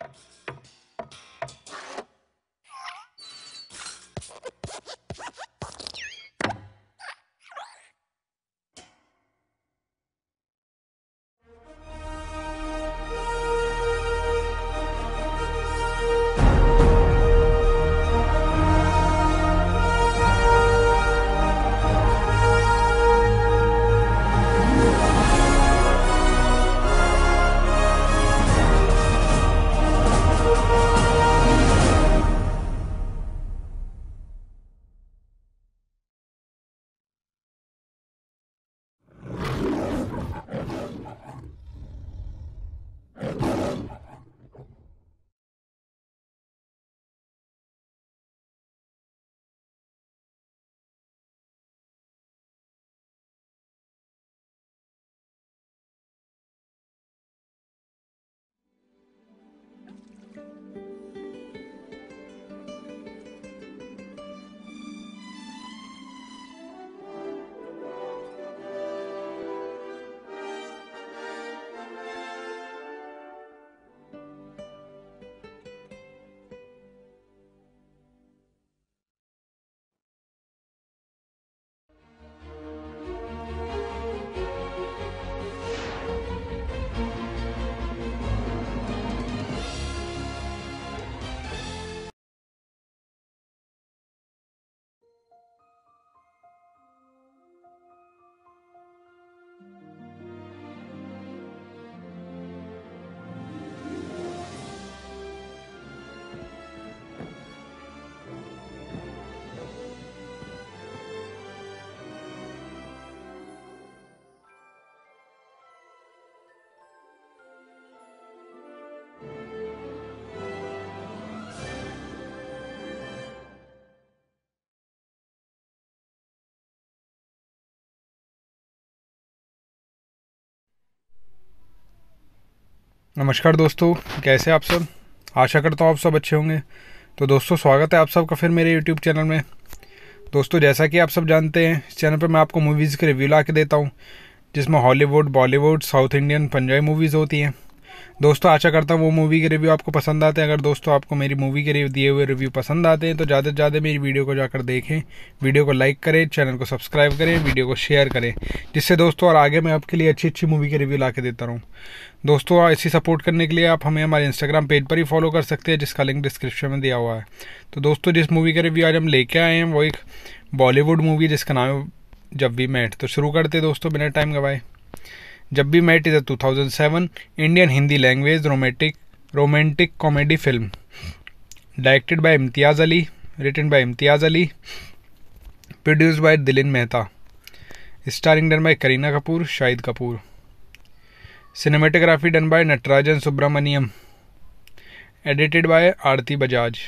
Thank you. नमस्कार दोस्तों कैसे आप सब आशा करता हूँ आप सब अच्छे होंगे तो दोस्तों स्वागत है आप सबका फिर मेरे यूट्यूब चैनल में दोस्तों जैसा कि आप सब जानते हैं इस चैनल पर मैं आपको मूवीज़ के रिव्यू ला के देता हूँ जिसमें Hollywood Bollywood south Indian Punjabi movies होती हैं दोस्तों आशा करता हूँ वो मूवी के रिव्यू आपको पसंद आते हैं अगर दोस्तों आपको मेरी मूवी के दिए हुए रिव्यू पसंद आते हैं तो ज़्यादा से ज़्यादा मेरी वीडियो को जाकर देखें वीडियो को लाइक करें चैनल को सब्सक्राइब करें वीडियो को शेयर करें जिससे दोस्तों और आगे मैं आपके लिए अच्छी अच्छी मूवी के रिव्यू ला देता रहूँ दोस्तों ऐसी सपोर्ट करने के लिए आप हमें हमारे इंस्टाग्राम पेज पर ही फॉलो कर सकते हैं जिसका लिंक डिस्क्रिप्शन में दिया हुआ है तो दोस्तों जिस मूवी का रिव्यू आज हम लेके आए हैं वो एक बॉलीवुड मूवी जिसका नाम है जब भी मैट तो शुरू करते दोस्तों बिना टाइम गवाए जब भी met is a 2007 Indian Hindi language romantic romantic comedy film directed by Imtiaz Ali written by Imtiaz Ali produced by Dhilin Mehta starring done by Kareena Kapoor Shahid Kapoor cinematography done by Natarajan Subramaniam edited by Aarti Bajaj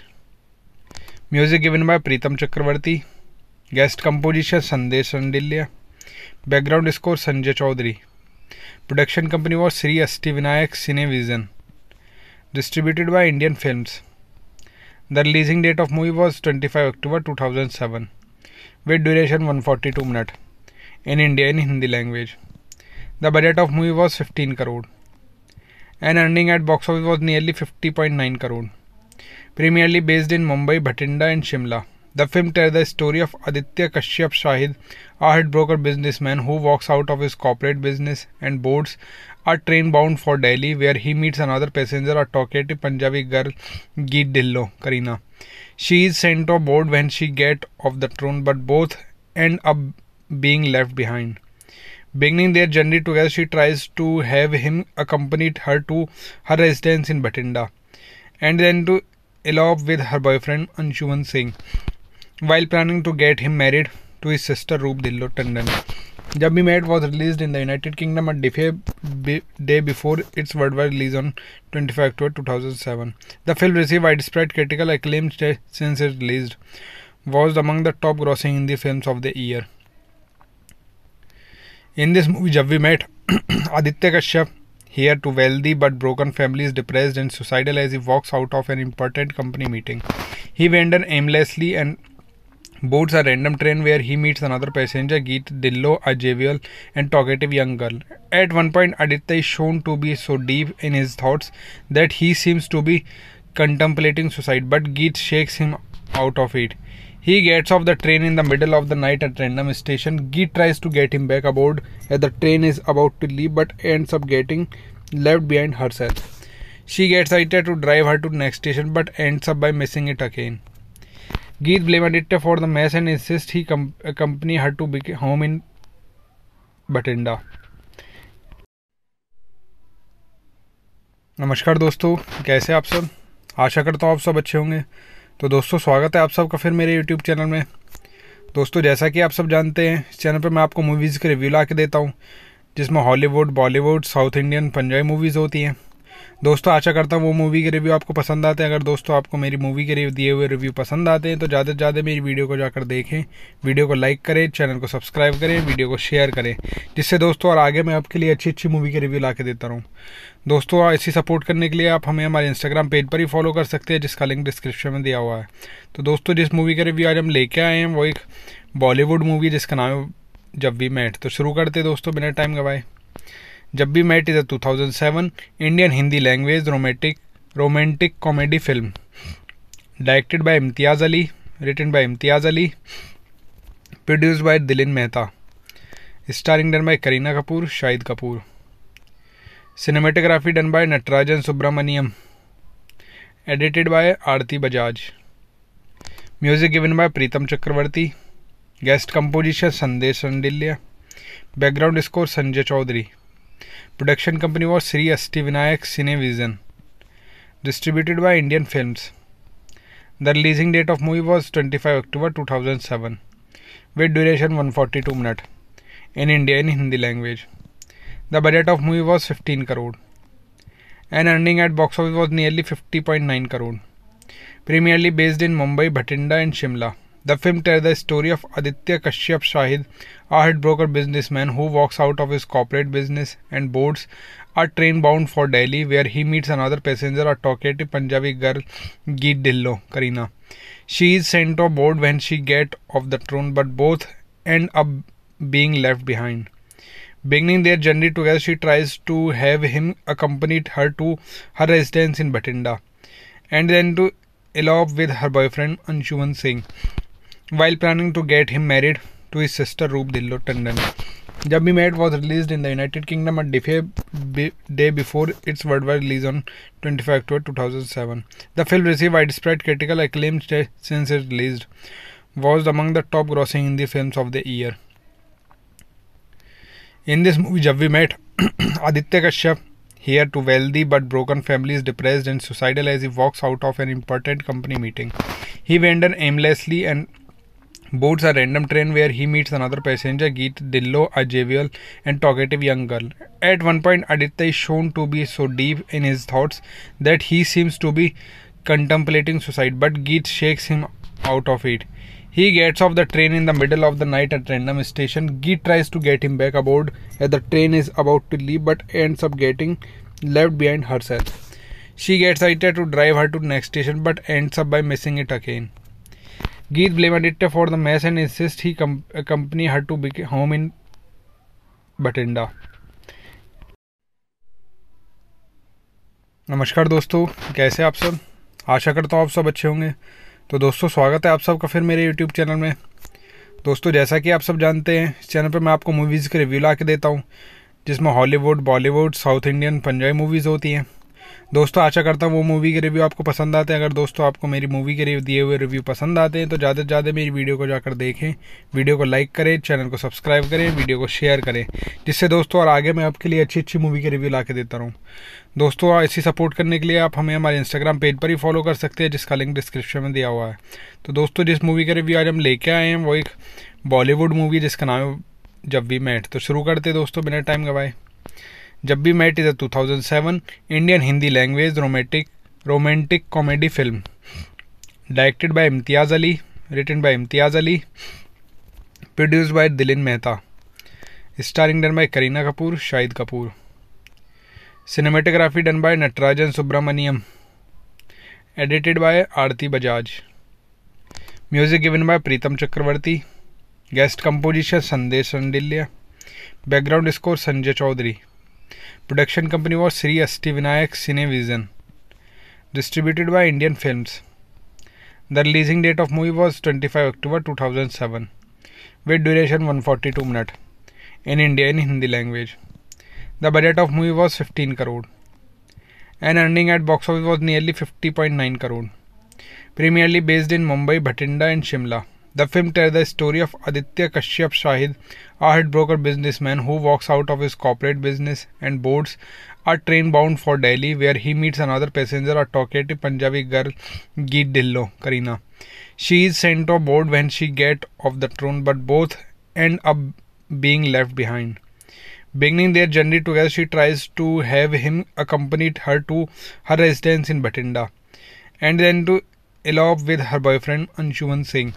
music given by Pritam Chakraborty guest composition Sandesh Shandilya background score Sanjay Chaudhary Production company was Sri Stevenayak Cinevision, distributed by Indian Films. The releasing date of movie was 25 October 2007, with duration 142 minutes in India in Hindi language. The budget of movie was 15 crore, and earning at box office was nearly 50.9 crore, primarily based in Mumbai, Bhatinda, and Shimla. The film tells the story of Aditya Kashyap Shahid, a headbroker businessman who walks out of his corporate business and boards a train bound for Delhi, where he meets another passenger, a talkative Punjabi girl, Geet Dillo, Karina. She is sent aboard when she gets off the train, but both end up being left behind. Beginning their journey together, she tries to have him accompany her to her residence in Batinda, and then to elope with her boyfriend Anshuman Singh while planning to get him married to his sister Roop Dillo Tandon. Jabbi was released in the United Kingdom a day before its worldwide release on 25 October 2007. The film received widespread critical acclaim since it released, was among the top grossing Hindi films of the year. In this movie, Jabbi met Aditya Kashyap, here to wealthy but broken families, depressed and suicidal as he walks out of an important company meeting. He wanders aimlessly and boards a random train where he meets another passenger, Geet Dillo, a jovial and talkative young girl. At one point, Aditya is shown to be so deep in his thoughts that he seems to be contemplating suicide, but Geet shakes him out of it. He gets off the train in the middle of the night at random station. Geet tries to get him back aboard as the train is about to leave, but ends up getting left behind herself. She gets excited to drive her to next station, but ends up by missing it again. गीत blamed it for the mess and insisted he com- accompany her to be home in Batinda. नमस्कार दोस्तों कैसे आप सब आशा करता हूँ आप सब अच्छे होंगे तो दोस्तों स्वागत है आप सबका फिर मेरे यूट्यूब चैनल में दोस्तों जैसा कि आप सब जानते हैं इस चैनल पर मैं आपको मूवीज़ के रिव्यू ला के देता हूँ जिसमें Hollywood Bollywood south Indian Punjabi movies होती हैं दोस्तों आशा करता हूँ वो मूवी के रिव्यू आपको पसंद आते हैं अगर दोस्तों आपको मेरी मूवी के दिए हुए रिव्यू पसंद आते हैं तो ज़्यादा से ज़्यादा मेरी वीडियो को जाकर देखें वीडियो को लाइक करें चैनल को सब्सक्राइब करें वीडियो को शेयर करें जिससे दोस्तों और आगे मैं आपके लिए अच्छी अच्छी मूवी के रिव्यू ला के देता रहूँ दोस्तों ऐसी सपोर्ट करने के लिए आप हमें हमारे इंस्टाग्राम पेज पर ही फॉलो कर सकते हैं जिसका लिंक डिस्क्रिप्शन में दिया हुआ है तो दोस्तों जिस मूवी का रिव्यू आज हम लेके आए हैं वो एक बॉलीवुड मूवी जिसका नाम है जब भी मैट तो शुरू करते दोस्तों बिना टाइम गवाए जब भी met is a 2007 Indian Hindi language romantic romantic comedy film directed by Imtiaz Ali written by Imtiaz Ali produced by Dhilin Mehta starring done by Kareena Kapoor Shahid Kapoor cinematography done by Natarajan Subramaniam edited by Aarti Bajaj music given by Pritam Chakraborty guest composition Sandesh Shandilya background score Sanjay Chaudhary Production company was Sri Stevenayak Cinevision, distributed by Indian Films. The releasing date of movie was 25 October 2007, with duration 142 minutes in India in Hindi language. The budget of movie was 15 crore, and earning at box office was nearly 50.9 crore, primarily based in Mumbai, Bhatinda, and Shimla. The film tells the story of Aditya Kashyap Shahid, a headbroker businessman who walks out of his corporate business and boards a train bound for Delhi, where he meets another passenger, a talkative Punjabi girl, Geet Dillo, Karina. She is sent aboard when she gets off the train, but both end up being left behind. Beginning their journey together, she tries to have him accompany her to her residence in Batinda, and then to elope with her boyfriend Anshuman Singh while planning to get him married to his sister Roop Dillo Tandon. Jabbi Mad was released in the United Kingdom a day before its worldwide release on 25 October 2007. The film received widespread critical acclaim since it released, was among the top grossing Hindi films of the year. In this movie, Jabbi met Aditya Kashyap, here to wealthy but broken families, depressed and suicidal as he walks out of an important company meeting. He wanders aimlessly and boards a random train where he meets another passenger, Geet Dillo, a jovial and talkative young girl. At one point, Aditya is shown to be so deep in his thoughts that he seems to be contemplating suicide, but Geet shakes him out of it. He gets off the train in the middle of the night at random station. Geet tries to get him back aboard as the train is about to leave, but ends up getting left behind herself. She gets Aditya to drive her to next station, but ends up by missing it again. गीत blamed Aditya for the mess and insisted he com- accompany her to be home in Batinda. नमस्कार दोस्तों कैसे आप सब आशा करता हूँ आप सब अच्छे होंगे तो दोस्तों स्वागत है आप सबका फिर मेरे यूट्यूब चैनल में दोस्तों जैसा कि आप सब जानते हैं इस चैनल पर मैं आपको मूवीज़ के रिव्यू ला के देता हूँ जिसमें Hollywood Bollywood south Indian Punjabi movies होती हैं दोस्तों आशा करता हूँ वो मूवी के रिव्यू आपको पसंद आते हैं अगर दोस्तों आपको मेरी मूवी के दिए हुए रिव्यू पसंद आते हैं तो ज़्यादा से ज़्यादा मेरी वीडियो को जाकर देखें वीडियो को लाइक करें चैनल को सब्सक्राइब करें वीडियो को शेयर करें जिससे दोस्तों और आगे मैं आपके लिए अच्छी अच्छी मूवी के रिव्यू ला के देता रहूँ दोस्तों ऐसी सपोर्ट करने के लिए आप हमें हमारे इंस्टाग्राम पेज पर ही फॉलो कर सकते हैं जिसका लिंक डिस्क्रिप्शन में दिया हुआ है तो दोस्तों जिस मूवी का रिव्यू आज हम लेके आए हैं वो एक बॉलीवुड मूवी जिसका नाम है जब भी मैट तो शुरू करते दोस्तों बिना टाइम गवाए जब भी met is a 2007 Indian Hindi language romantic romantic comedy film directed by Imtiaz Ali written by Imtiaz Ali produced by Dhilin Mehta starring done by Kareena Kapoor Shahid Kapoor cinematography done by Natarajan Subramaniam edited by Aarti Bajaj music given by Pritam Chakraborty guest composition Sandesh Shandilya background score Sanjay Chaudhary Production company was Sri Astivinayak Cinevision, distributed by Indian Films. The releasing date of movie was 25 October 2007, with duration 142 minutes in India in Hindi language. The budget of movie was 15 crore, and earning at box office was nearly 50.9 crore, primarily based in Mumbai, Bhatinda, and Shimla. The film tells the story of Aditya Kashyap Shahid, a headbroker businessman who walks out of his corporate business and boards a train bound for Delhi, where he meets another passenger, a talkative Punjabi girl, Geet Dillo, Karina. She is sent aboard when she gets off the train, but both end up being left behind. Beginning their journey together, she tries to have him accompany her to her residence in Batinda, and then to elope with her boyfriend Anshuman Singh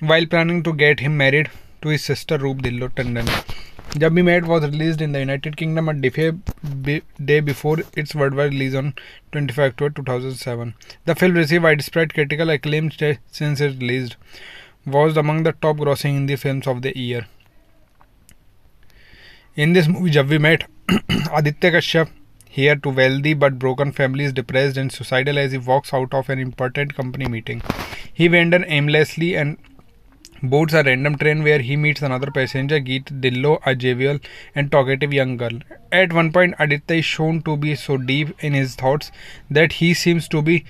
while planning to get him married to his sister Roop Dillo Tandon. Mad was released in the United Kingdom a day before its worldwide release on 25 October 2007. The film received widespread critical acclaim since it released, was among the top grossing Hindi films of the year. In this movie, Jabbi met Aditya Kashyap, here to wealthy but broken families, depressed and suicidal as he walks out of an important company meeting. He wanders aimlessly and boards a random train where he meets another passenger, Geet Dillo, a jovial and talkative young girl. At one point, Aditya is shown to be so deep in his thoughts that he seems to be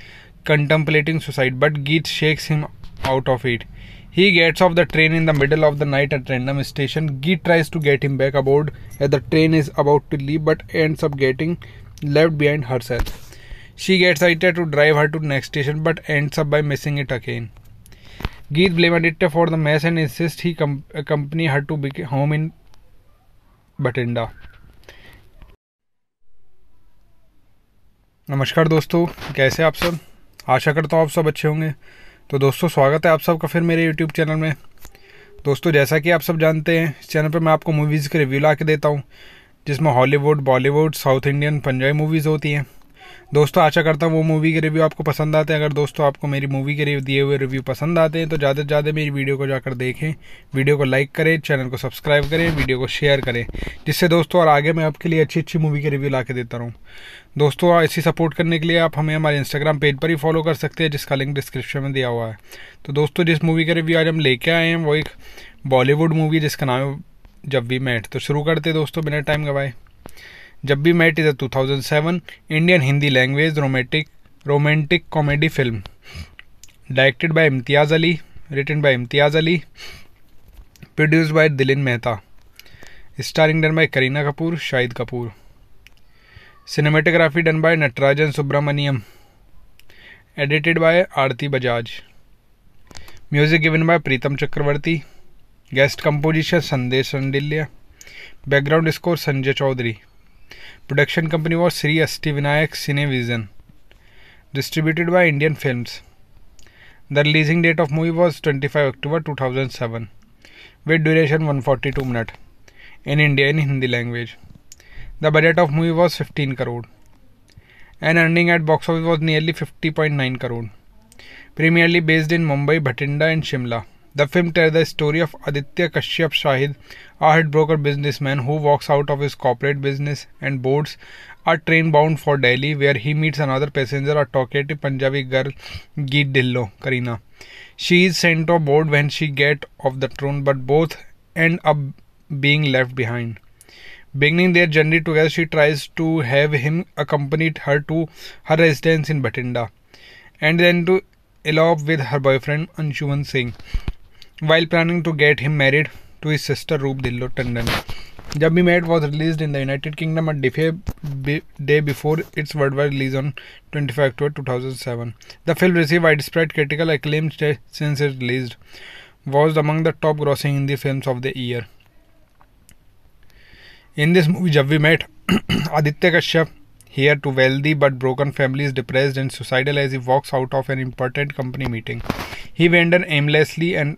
contemplating suicide, but Geet shakes him out of it. He gets off the train in the middle of the night at random station. Geet tries to get him back aboard as the train is about to leave, but ends up getting left behind herself. She gets Aditya to drive her to next station, but ends up by missing it again. गीत blamed Aditya for the mess and insisted he com- accompany her to be home in Batinda. नमस्कार दोस्तों कैसे आप सब आशा करता हूँ आप सब अच्छे होंगे तो दोस्तों स्वागत है आप सबका फिर मेरे यूट्यूब चैनल में दोस्तों जैसा कि आप सब जानते हैं इस चैनल पर मैं आपको मूवीज़ के रिव्यू ला के देता हूँ जिसमें Hollywood Bollywood south Indian Punjabi movies होती हैं दोस्तों आशा करता हूँ वो मूवी के रिव्यू आपको पसंद आते हैं अगर दोस्तों आपको मेरी मूवी के दिए हुए रिव्यू पसंद आते हैं तो ज़्यादा से ज़्यादा मेरी वीडियो को जाकर देखें वीडियो को लाइक करें चैनल को सब्सक्राइब करें वीडियो को शेयर करें जिससे दोस्तों और आगे मैं आपके लिए अच्छी अच्छी मूवी के रिव्यू ला के देता रहूँ दोस्तों ऐसी सपोर्ट करने के लिए आप हमें हमारे इंस्टाग्राम पेज पर ही फॉलो कर सकते हैं जिसका लिंक डिस्क्रिप्शन में दिया हुआ है तो दोस्तों जिस मूवी का रिव्यू आज हम लेके आए हैं वो एक बॉलीवुड मूवी जिसका नाम है जब भी मैट तो शुरू करते दोस्तों बिना टाइम गवाए जब भी met is a 2007 Indian Hindi language romantic romantic comedy film directed by Imtiaz Ali written by Imtiaz Ali produced by Dhilin Mehta starring done by Kareena Kapoor Shahid Kapoor cinematography done by Natarajan Subramaniam edited by Aarti Bajaj music given by Pritam Chakraborty guest composition Sandesh Shandilya background score Sanjay Chaudhary Production company was Sri Stevenayak Cinevision, distributed by Indian Films. The releasing date of movie was 25 October 2007, with duration 142 minutes in India in Hindi language. The budget of movie was 15 crore, and earning at box office was nearly 50.9 crore, primarily based in Mumbai, Bhatinda, and Shimla. The film tells the story of Aditya Kashyap Shahid, a headbroker businessman who walks out of his corporate business and boards a train bound for Delhi, where he meets another passenger, a talkative Punjabi girl, Geet Dillo, Karina. She is sent aboard when she gets off the train, but both end up being left behind. Beginning their journey together, she tries to have him accompany her to her residence in Batinda, and then to elope with her boyfriend Anshuman Singh while planning to get him married to his sister Roop Dillo Tandon. Jabbi was released in the United Kingdom a day before its worldwide release on 25 October 2007. The film received widespread critical acclaim since it released, was among the top grossing Hindi films of the year. In this movie, Jabbi met Aditya Kashyap, here to wealthy but broken families, depressed and suicidal as he walks out of an important company meeting. He wanders aimlessly and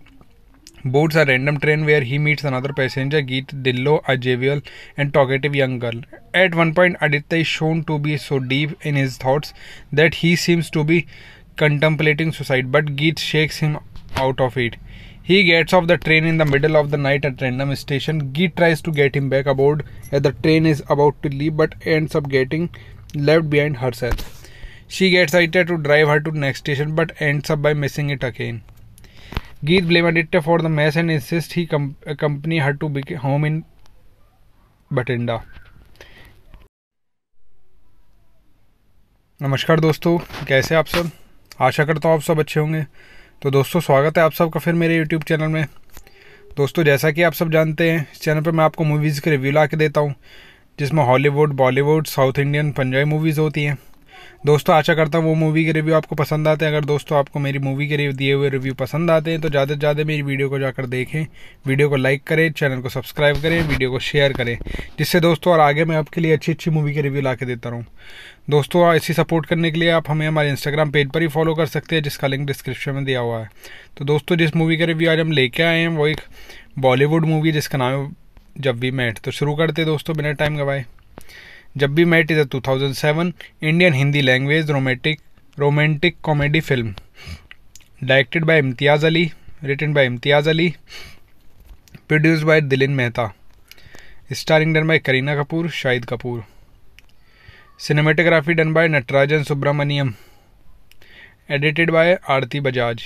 boards a random train where he meets another passenger, Geet Dillo, a jovial and talkative young girl. At one point, Aditya is shown to be so deep in his thoughts that he seems to be contemplating suicide, but Geet shakes him out of it. He gets off the train in the middle of the night at random station. Geet tries to get him back aboard as the train is about to leave, but ends up getting left behind herself. She gets Aditya to drive her to next station, but ends up by missing it again. गीत blamed it for the mess and insisted he com- accompany her to be home in Batinda. नमस्कार दोस्तों कैसे आप सब आशा करता हूँ आप सब अच्छे होंगे तो दोस्तों स्वागत है आप सबका फिर मेरे यूट्यूब चैनल में दोस्तों जैसा कि आप सब जानते हैं इस चैनल पर मैं आपको मूवीज़ के रिव्यू ला के देता हूँ जिसमें Hollywood Bollywood south Indian Punjabi movies होती हैं दोस्तों आशा करता हूँ वो मूवी के रिव्यू आपको पसंद आते हैं अगर दोस्तों आपको मेरी मूवी के दिए हुए रिव्यू पसंद आते हैं तो ज़्यादा से ज़्यादा मेरी वीडियो को जाकर देखें वीडियो को लाइक करें चैनल को सब्सक्राइब करें वीडियो को शेयर करें जिससे दोस्तों और आगे मैं आपके लिए अच्छी अच्छी मूवी के रिव्यू ला के देता रहूँ दोस्तों ऐसी सपोर्ट करने के लिए आप हमें हमारे इंस्टाग्राम पेज पर ही फॉलो कर सकते हैं जिसका लिंक डिस्क्रिप्शन में दिया हुआ है तो दोस्तों जिस मूवी का रिव्यू आज हम लेके आए हैं वो एक बॉलीवुड मूवी जिसका नाम है जब भी मैट तो शुरू करते दोस्तों बिना टाइम गवाए जब भी met is a 2007 Indian Hindi language romantic romantic comedy film directed by Imtiaz Ali written by Imtiaz Ali produced by Dhilin Mehta starring done by Kareena Kapoor Shahid Kapoor cinematography done by Natarajan Subramaniam edited by Aarti Bajaj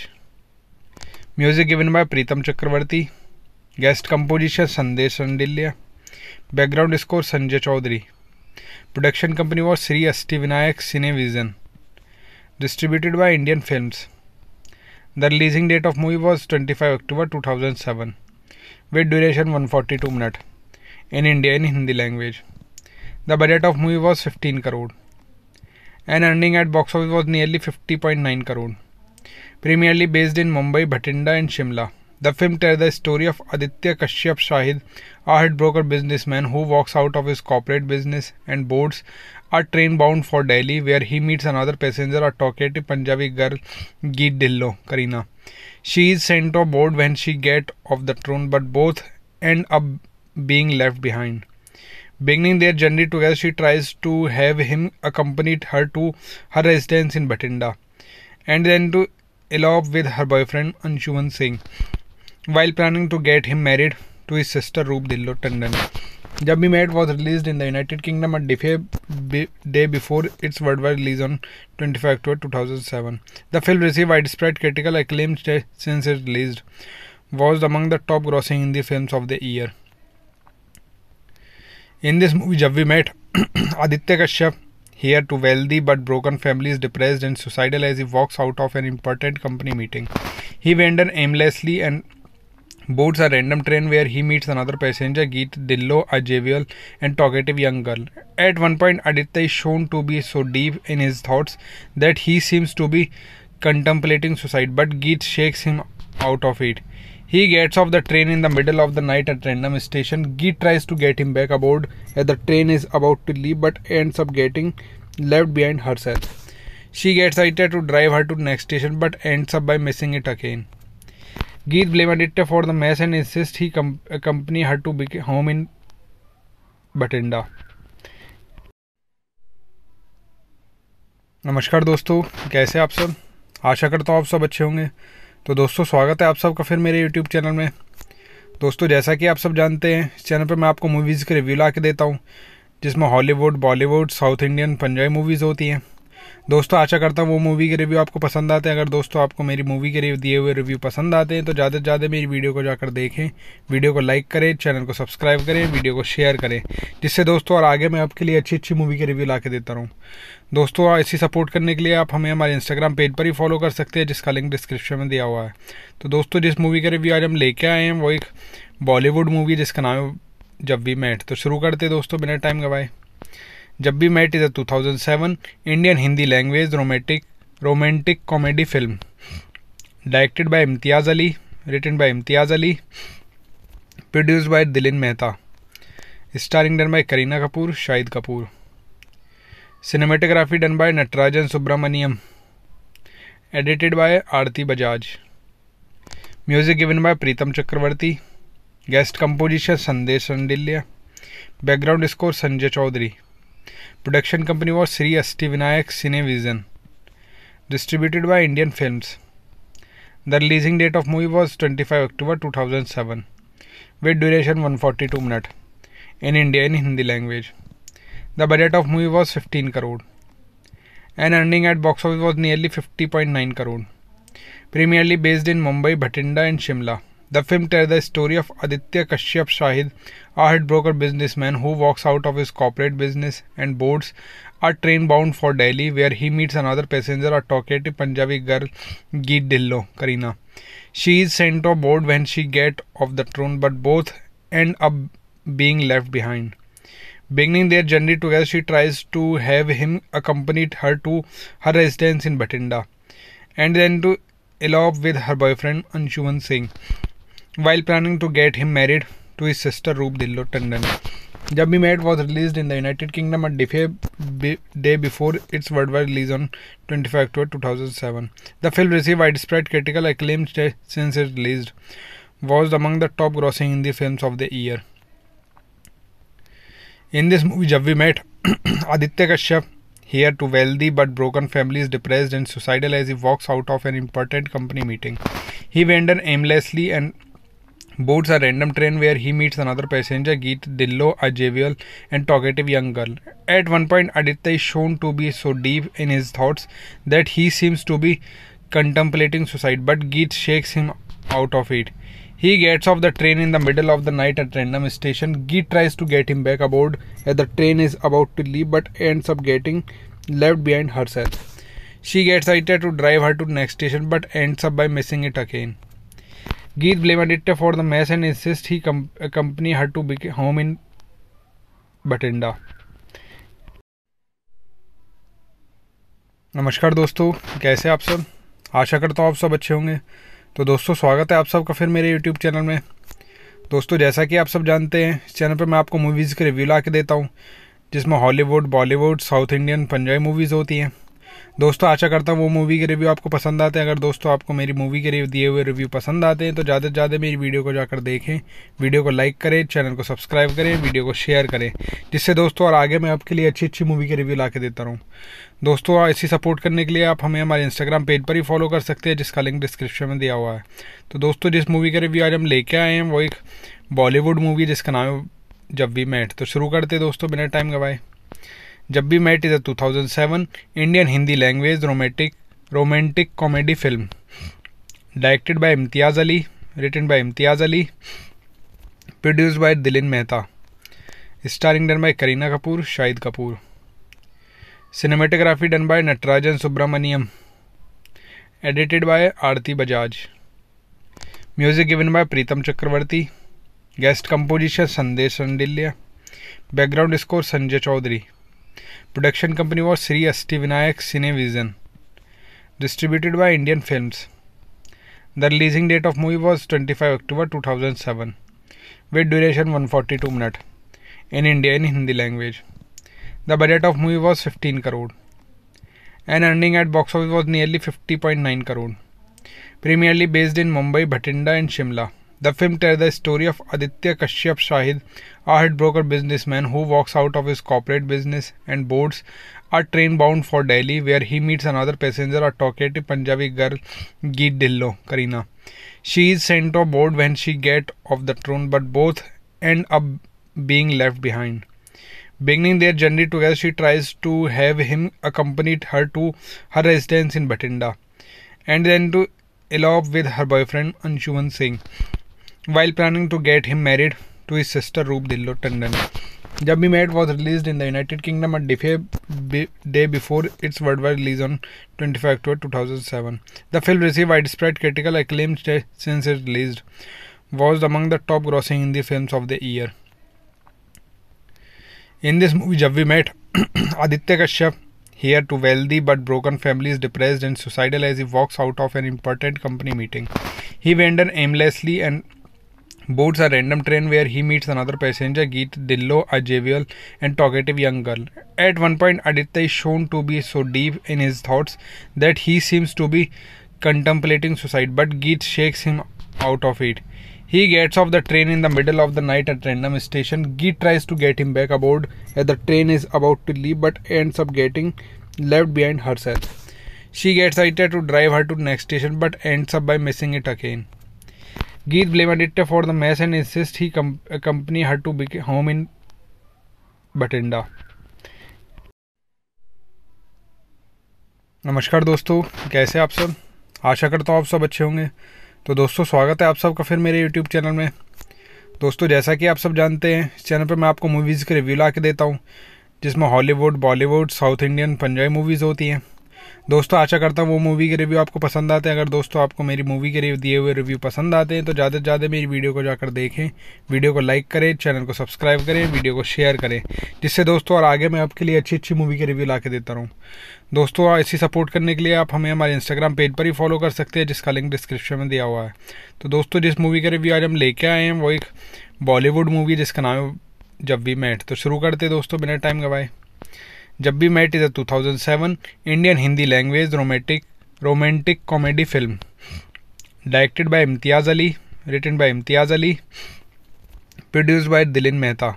music given by Pritam Chakraborty guest composition Sandesh Shandilya background score Sanjay Chaudhary Production company was Sri Stevenayak Cinevision, distributed by Indian Films. The releasing date of movie was 25 October 2007, with duration 142 minutes, in India in Hindi language. The budget of movie was 15 crore, and earning at box office was nearly 50.9 crore, primarily based in Mumbai, Bhatinda and Shimla. The film tells the story of Aditya Kashyap Shahid, a headbroker businessman who walks out of his corporate business and boards a train bound for Delhi, where he meets another passenger, a talkative Punjabi girl, Geet Dillo, Karina. She is sent aboard when she gets off the train, but both end up being left behind. Beginning their journey together, she tries to have him accompany her to her residence in Batinda, and then to elope with her boyfriend Anshuman Singh while planning to get him married to his sister Roop Dillo Tandon. Mad was released in the United Kingdom a day before its worldwide release on 25 October 2007. The film received widespread critical acclaim since it released, was among the top grossing Hindi films of the year. In this movie, Jabbi met Aditya Kashyap, here to wealthy but broken families, depressed and suicidal as he walks out of an important company meeting. He wanders aimlessly and boards a random train where he meets another passenger, Geet Dillo, a jovial and talkative young girl. At one point, Aditya is shown to be so deep in his thoughts that he seems to be contemplating suicide, but Geet shakes him out of it. He gets off the train in the middle of the night at random station. Geet tries to get him back aboard as the train is about to leave, but ends up getting left behind herself. She gets Aditya to drive her to next station, but ends up by missing it again. गीत blamed it for the mess and insisted he com- accompany her to be- home in Batinda. नमस्कार दोस्तों कैसे आप सब आशा करता हूँ आप सब अच्छे होंगे तो दोस्तों स्वागत है आप सबका फिर मेरे यूट्यूब चैनल में दोस्तों जैसा कि आप सब जानते हैं इस चैनल पर मैं आपको मूवीज़ के रिव्यू ला के देता हूँ जिसमें Hollywood Bollywood south Indian Punjabi movies होती हैं दोस्तों आशा करता हूँ वो मूवी के रिव्यू आपको पसंद आते हैं अगर दोस्तों आपको मेरी मूवी के दिए हुए रिव्यू पसंद आते हैं तो ज़्यादा से ज़्यादा मेरी वीडियो को जाकर देखें वीडियो को लाइक करें चैनल को सब्सक्राइब करें वीडियो को शेयर करें जिससे दोस्तों और आगे मैं आपके लिए अच्छी अच्छी मूवी के रिव्यू ला के देता रहूँ दोस्तों इसी सपोर्ट करने के लिए आप हमें हमारे इंस्टाग्राम पेज पर ही फॉलो कर सकते हैं जिसका लिंक डिस्क्रिप्शन में दिया हुआ है तो दोस्तों जिस मूवी का रिव्यू आज हम लेके आए हैं वो एक बॉलीवुड मूवी जिसका नाम है जब भी मैट तो शुरू करते दोस्तों बिना टाइम गवाए जब भी met is a 2007 Indian Hindi language romantic romantic comedy film directed by Imtiaz Ali written by Imtiaz Ali produced by Dhilin Mehta starring done by Kareena Kapoor Shahid Kapoor cinematography done by Natarajan Subramaniam edited by Aarti Bajaj music given by Pritam Chakraborty guest composition Sandesh Shandilya background score Sanjay Chaudhary Production company was Sri Stevenayak Cinevision, distributed by Indian Films. The releasing date of movie was 25 October 2007, with duration 142 minutes in India in Hindi language. The budget of movie was 15 crore, and earning at box office was nearly 50.9 crore, primarily based in Mumbai, Bhatinda, and Shimla. The film tells the story of Aditya Kashyap Shahid, a headbroker businessman who walks out of his corporate business and boards a train bound for Delhi, where he meets another passenger, a talkative Punjabi girl, Geet Dillo, Karina. She is sent aboard when she gets off the train, but both end up being left behind. Beginning their journey together, she tries to have him accompany her to her residence in Batinda, and then to elope with her boyfriend Anshuman Singh while planning to get him married to his sister Roop Dillo Tandon. Jabbi Mad was released in the United Kingdom a day before its worldwide release on 25 October 2007. The film received widespread critical acclaim since it released, was among the top grossing Hindi films of the year. In this movie, Jabbi met Aditya Kashyap, here to wealthy but broken families, depressed and suicidal as he walks out of an important company meeting. He wanders aimlessly and boards a random train where he meets another passenger, Geet Dillo, a jovial and talkative young girl. At one point, Aditya is shown to be so deep in his thoughts that he seems to be contemplating suicide, but Geet shakes him out of it. He gets off the train in the middle of the night at random station. Geet tries to get him back aboard as the train is about to leave, but ends up getting left behind herself. She gets Aditya to drive her to next station, but ends up by missing it again. Geet blamed Ittya for the mess and insisted he com- accompany her to be home in Batinda. नमस्कार दोस्तों कैसे आप सब आशा करता हूँ आप सब अच्छे होंगे तो दोस्तों स्वागत है आप सबका फिर मेरे यूट्यूब चैनल में दोस्तों जैसा कि आप सब जानते हैं इस चैनल पर मैं आपको मूवीज़ के रिव्यू ला के देता हूँ जिसमें Hollywood Bollywood south Indian Punjabi movies होती हैं दोस्तों आशा करता हूँ वो मूवी के रिव्यू आपको पसंद आते हैं अगर दोस्तों आपको मेरी मूवी के दिए हुए रिव्यू पसंद आते हैं तो ज़्यादा से ज़्यादा मेरी वीडियो को जाकर देखें वीडियो को लाइक करें चैनल को सब्सक्राइब करें वीडियो को शेयर करें जिससे दोस्तों और आगे मैं आपके लिए अच्छी अच्छी मूवी के रिव्यू ला के देता रहूँ दोस्तों इसी सपोर्ट करने के लिए आप हमें हमारे इंस्टाग्राम पेज पर ही फॉलो कर सकते हैं जिसका लिंक डिस्क्रिप्शन में दिया हुआ है तो दोस्तों जिस मूवी का रिव्यू आज हम लेके आए हैं वो एक बॉलीवुड मूवी जिसका नाम है जब भी मैट तो शुरू करते दोस्तों बिना टाइम गवाए जब भी met is a 2007 Indian Hindi language romantic romantic comedy film directed by Imtiaz Ali written by Imtiaz Ali produced by Dhilin Mehta starring done by Kareena Kapoor Shahid Kapoor cinematography done by Natarajan Subramaniam edited by Aarti Bajaj music given by Pritam Chakraborty guest composition Sandesh Shandilya background score Sanjay Chaudhary Production company was Sri Stevenayak Cinevision, distributed by Indian Films. The releasing date of movie was 25 October 2007, with duration 142 minutes, in India in Hindi language. The budget of movie was 15 crore, and earning at box office was nearly 50.9 crore, primarily based in Mumbai, Bhatinda and Shimla. The film tells the story of Aditya Kashyap Shahid, a broker businessman who walks out of his corporate business and boards a train bound for Delhi, where he meets another passenger, a talkative Punjabi girl, Geet Dillo, Karina. She is sent aboard when she gets off the train, but both end up being left behind. Beginning their journey together, she tries to have him accompany her to her residence in Batinda, and then to elope with her boyfriend Anshuman Singh while planning to get him married to his sister Roop Dillo Tandon. Jabbi Mad was released in the United Kingdom a day before its worldwide release on 25 October 2007. The film received widespread critical acclaim since it released, was among the top grossing Hindi films of the year. In this movie, Jabbi met Aditya Kashyap, here to wealthy but broken families, depressed and suicidal as he walks out of an important company meeting. He wanders aimlessly and boards a random train where he meets another passenger, Geet Dillo, a jovial and talkative young girl. At one point, Aditya is shown to be so deep in his thoughts that he seems to be contemplating suicide, but Geet shakes him out of it. He gets off the train in the middle of the night at random station. Geet tries to get him back aboard as the train is about to leave, but ends up getting left behind herself. She gets Aditya to drive her to next station, but ends up by missing it again. गीत blamed Ditta for the mess and insisted he com- accompany her to be home in Batinda. नमस्कार दोस्तों कैसे आप सब आशा करता हूँ आप सब अच्छे होंगे तो दोस्तों स्वागत है आप सबका फिर मेरे यूट्यूब चैनल में दोस्तों जैसा कि आप सब जानते हैं इस चैनल पर मैं आपको मूवीज़ के रिव्यू ला के देता हूँ जिसमें Hollywood Bollywood south Indian Punjabi movies होती हैं दोस्तों आशा करता हूँ वो मूवी के रिव्यू आपको पसंद आते हैं अगर दोस्तों आपको मेरी मूवी के दिए हुए रिव्यू पसंद आते हैं तो ज़्यादा से ज़्यादा मेरी वीडियो को जाकर देखें वीडियो को लाइक करें चैनल को सब्सक्राइब करें वीडियो को शेयर करें जिससे दोस्तों और आगे मैं आपके लिए अच्छी अच्छी मूवी के रिव्यू ला के देता रहूँ दोस्तों ऐसी सपोर्ट करने के लिए आप हमें हमारे इंस्टाग्राम पेज पर ही फॉलो कर सकते हैं जिसका लिंक डिस्क्रिप्शन में दिया हुआ है तो दोस्तों जिस मूवी का रिव्यू आज हम लेके आए हैं वो एक बॉलीवुड मूवी जिसका नाम है जब भी मैट तो शुरू करते दोस्तों बिना टाइम गवाए जब भी met is a 2007 Indian Hindi language romantic romantic comedy film directed by Imtiaz Ali written by Imtiaz Ali produced by Dhilin Mehta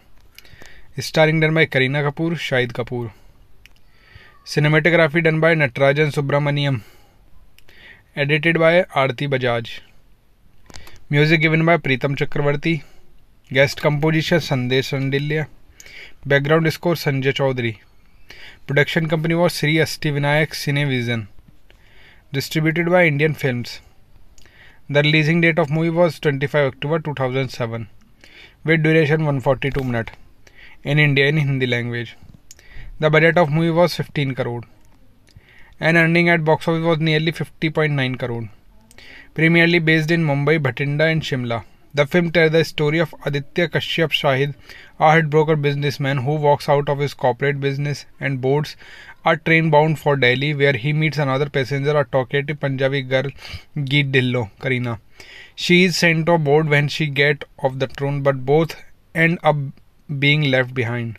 starring done by Kareena Kapoor Shahid Kapoor cinematography done by Natarajan Subramaniam edited by Aarti Bajaj music given by Pritam Chakraborty guest composition Sandesh Shandilya background score Sanjay Chaudhary Production company was Sri Stevenayak Cinevision, distributed by Indian Films. The releasing date of movie was 25 October 2007, with duration 142 minutes in India in Hindi language. The budget of movie was 15 crore, and earning at box office was nearly 50.9 crore, primarily based in Mumbai, Bhatinda, and Shimla. The film tells the story of Aditya Kashyap Shahid, a headbroker businessman who walks out of his corporate business and boards a train bound for Delhi, where he meets another passenger, a talkative Punjabi girl, Geet Dillo, Karina. She is sent aboard when she gets off the train, but both end up being left behind.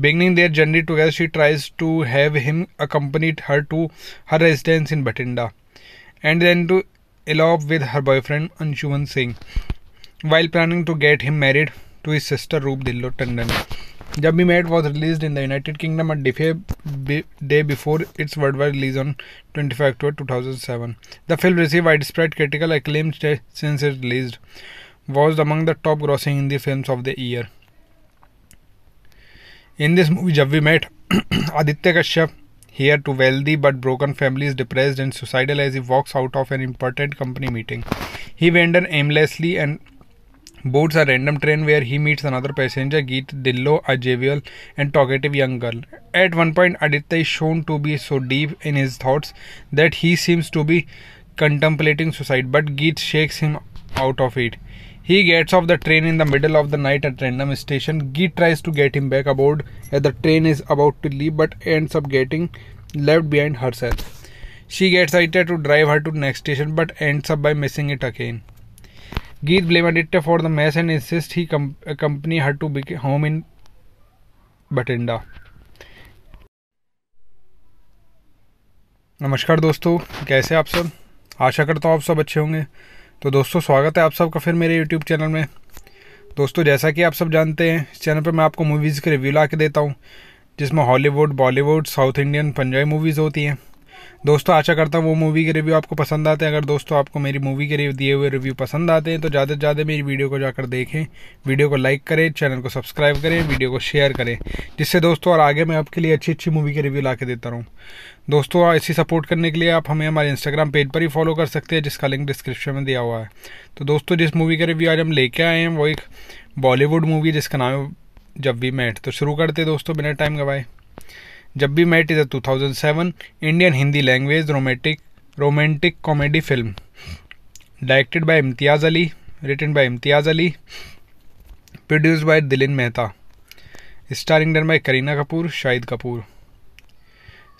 Beginning their journey together, she tries to have him accompany her to her residence in Batinda, and then to elope with her boyfriend Anshuman Singh while planning to get him married to his sister Roop Dillo Tandon. Jabbi Mad was released in the United Kingdom a day before its worldwide release on 25 October 2007. The film received widespread critical acclaim since it released, was among the top grossing Hindi films of the year. In this movie, Jabbi met Aditya Kashyap, here to wealthy but broken families, depressed and suicidal as he walks out of an important company meeting. He wanders aimlessly and boards a random train where he meets another passenger, Geet Dillo, a jovial and talkative young girl. At one point, Aditya is shown to be so deep in his thoughts that he seems to be contemplating suicide, but Geet shakes him out of it. He gets off the train in the middle of the night at random station. Geet tries to get him back aboard as the train is about to leave, but ends up getting left behind herself. She gets excited to drive her to next station, but ends up by missing it again. गीत blamed Itta for the mess and insisted he com- accompany her to be- home in Batinda. नमस्कार दोस्तों कैसे आप सब आशा करता हूँ आप सब अच्छे होंगे तो दोस्तों स्वागत है आप सबका फिर मेरे यूट्यूब चैनल में दोस्तों जैसा कि आप सब जानते हैं इस चैनल पर मैं आपको मूवीज़ के रिव्यू ला के देता हूँ जिसमें Hollywood Bollywood south Indian Punjabi movies होती हैं दोस्तों आशा करता हूँ वो मूवी के रिव्यू आपको पसंद आते हैं अगर दोस्तों आपको मेरी मूवी के दिए हुए रिव्यू पसंद आते हैं तो ज़्यादा से ज़्यादा मेरी वीडियो को जाकर देखें वीडियो को लाइक करें चैनल को सब्सक्राइब करें वीडियो को शेयर करें जिससे दोस्तों और आगे मैं आपके लिए अच्छी अच्छी मूवी के रिव्यू ला के देता रहूँ दोस्तों ऐसी सपोर्ट करने के लिए आप हमें हमारे इंस्टाग्राम पेज पर ही फॉलो कर सकते हैं जिसका लिंक डिस्क्रिप्शन में दिया हुआ है तो दोस्तों जिस मूवी का रिव्यू आज हम लेके आए हैं वो एक बॉलीवुड मूवी जिसका नाम है जब भी मैट तो शुरू करते दोस्तों बिना टाइम गवाए जब भी met is a 2007 Indian Hindi language romantic romantic comedy film directed by Imtiaz Ali written by Imtiaz Ali produced by Dhilin Mehta starring done by Kareena Kapoor Shahid Kapoor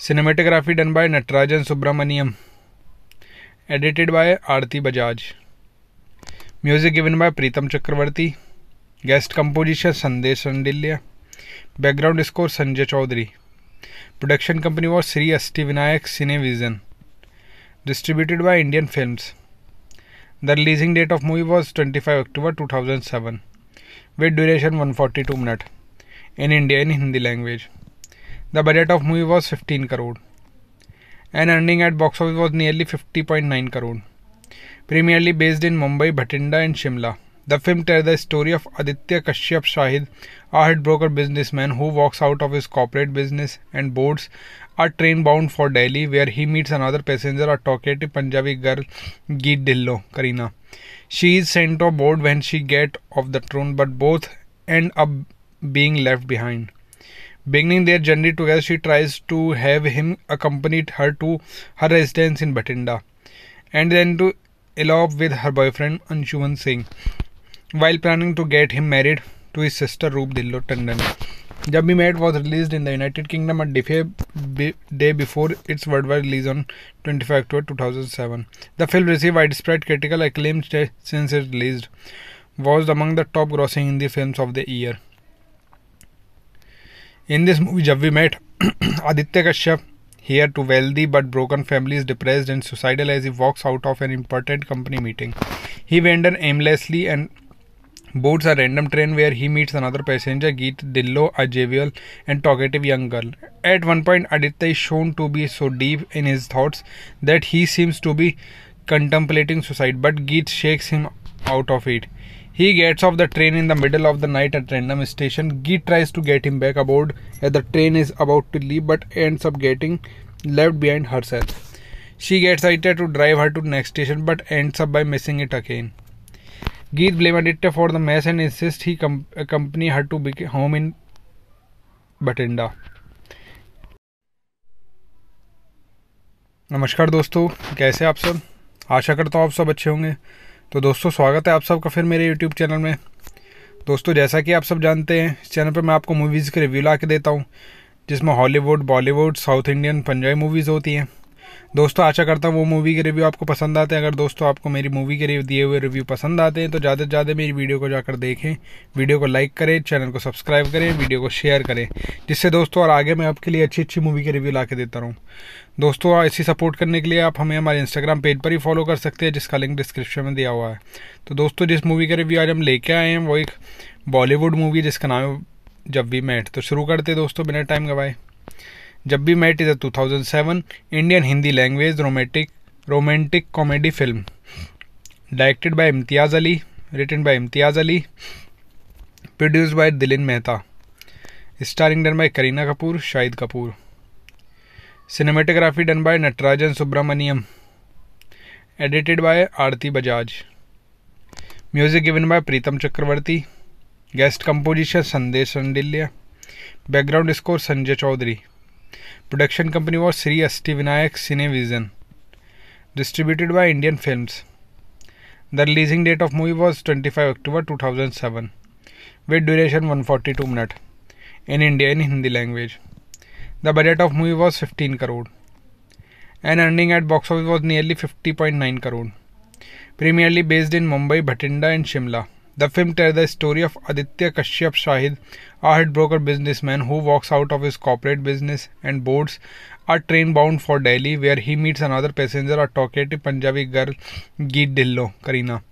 cinematography done by Natarajan Subramaniam edited by Aarti Bajaj music given by Pritam Chakraborty guest composition Sandesh Shandilya background score Sanjay Chaudhary Production company was Sri Stevenayak Cinevision, distributed by Indian Films. The releasing date of movie was 25 October 2007, with duration 142 minutes in India in Hindi language. The budget of movie was 15 crore, and earning at box office was nearly 50.9 crore, primarily based in Mumbai, Bhatinda, and Shimla. The film tells the story of Aditya Kashyap Shahid, a headbroker businessman who walks out of his corporate business and boards a train bound for Delhi, where he meets another passenger, a talkative Punjabi girl, Geet Dillo, Karina. She is sent aboard when she gets off the train, but both end up being left behind. Beginning their journey together, she tries to have him accompany her to her residence in Batinda, and then to elope with her boyfriend Anshuman Singh while planning to get him married to his sister Roop Dillo Tandon. Jabbi Mad was released in the United Kingdom a day before its worldwide release on 25 October 2007. The film received widespread critical acclaim since it released, was among the top grossing Hindi films of the year. In this movie, Jabbi met Aditya Kashyap, here to wealthy but broken families, depressed and suicidal as he walks out of an important company meeting. He wanders aimlessly and boards a random train where he meets another passenger, Geet Dillo, a jovial and talkative young girl. At one point, Aditya is shown to be so deep in his thoughts that he seems to be contemplating suicide, but Geet shakes him out of it. He gets off the train in the middle of the night at random station. Geet tries to get him back aboard as the train is about to leave, but ends up getting left behind herself. She gets Aditya to drive her to next station, but ends up by missing it again. गीत blamed Ditta for the mess and insisted he com- accompany her to be- home in Batinda. नमस्कार दोस्तों कैसे आप सब आशा करता हूँ आप सब अच्छे होंगे तो दोस्तों स्वागत है आप सबका फिर मेरे यूट्यूब चैनल में दोस्तों जैसा कि आप सब जानते हैं इस चैनल पर मैं आपको मूवीज़ के रिव्यू ला के देता हूँ जिसमें Hollywood Bollywood south Indian Punjabi movies होती हैं दोस्तों आशा करता हूँ वो मूवी के रिव्यू आपको पसंद आते हैं अगर दोस्तों आपको मेरी मूवी के दिए हुए रिव्यू पसंद आते हैं तो ज़्यादा से ज़्यादा मेरी वीडियो को जाकर देखें वीडियो को लाइक करें चैनल को सब्सक्राइब करें वीडियो को शेयर करें जिससे दोस्तों और आगे मैं आपके लिए अच्छी अच्छी मूवी के रिव्यू ला के देता रहूँ दोस्तों ऐसी सपोर्ट करने के लिए आप हमें हमारे इंस्टाग्राम पेज पर ही फॉलो कर सकते हैं जिसका लिंक डिस्क्रिप्शन में दिया हुआ है तो दोस्तों जिस मूवी का रिव्यू आज हम लेके आए हैं वो एक बॉलीवुड मूवी जिसका नाम है जब भी मैट तो शुरू करते दोस्तों बिना टाइम गवाए जब भी met is a 2007 Indian Hindi language romantic romantic comedy film directed by Imtiaz Ali written by Imtiaz Ali produced by Dhilin Mehta starring done by Kareena Kapoor Shahid Kapoor cinematography done by Natarajan Subramaniam edited by Aarti Bajaj music given by Pritam Chakraborty guest composition Sandesh Shandilya background score Sanjay Chaudhary Production company was Sri Stevenayak Cinevision, distributed by Indian Films. The releasing date of movie was 25 October 2007, with duration 142 minutes, in India in Hindi language. The budget of movie was 15 crore, and earning at box office was nearly 50.9 crore, primarily based in Mumbai, Bhatinda and Shimla. The film tells the story of Aditya Kashyap Shahid, a broker businessman who walks out of his corporate business and boards a train bound for Delhi, where he meets another passenger, a talkative Punjabi girl, Geet Dillo, Karina.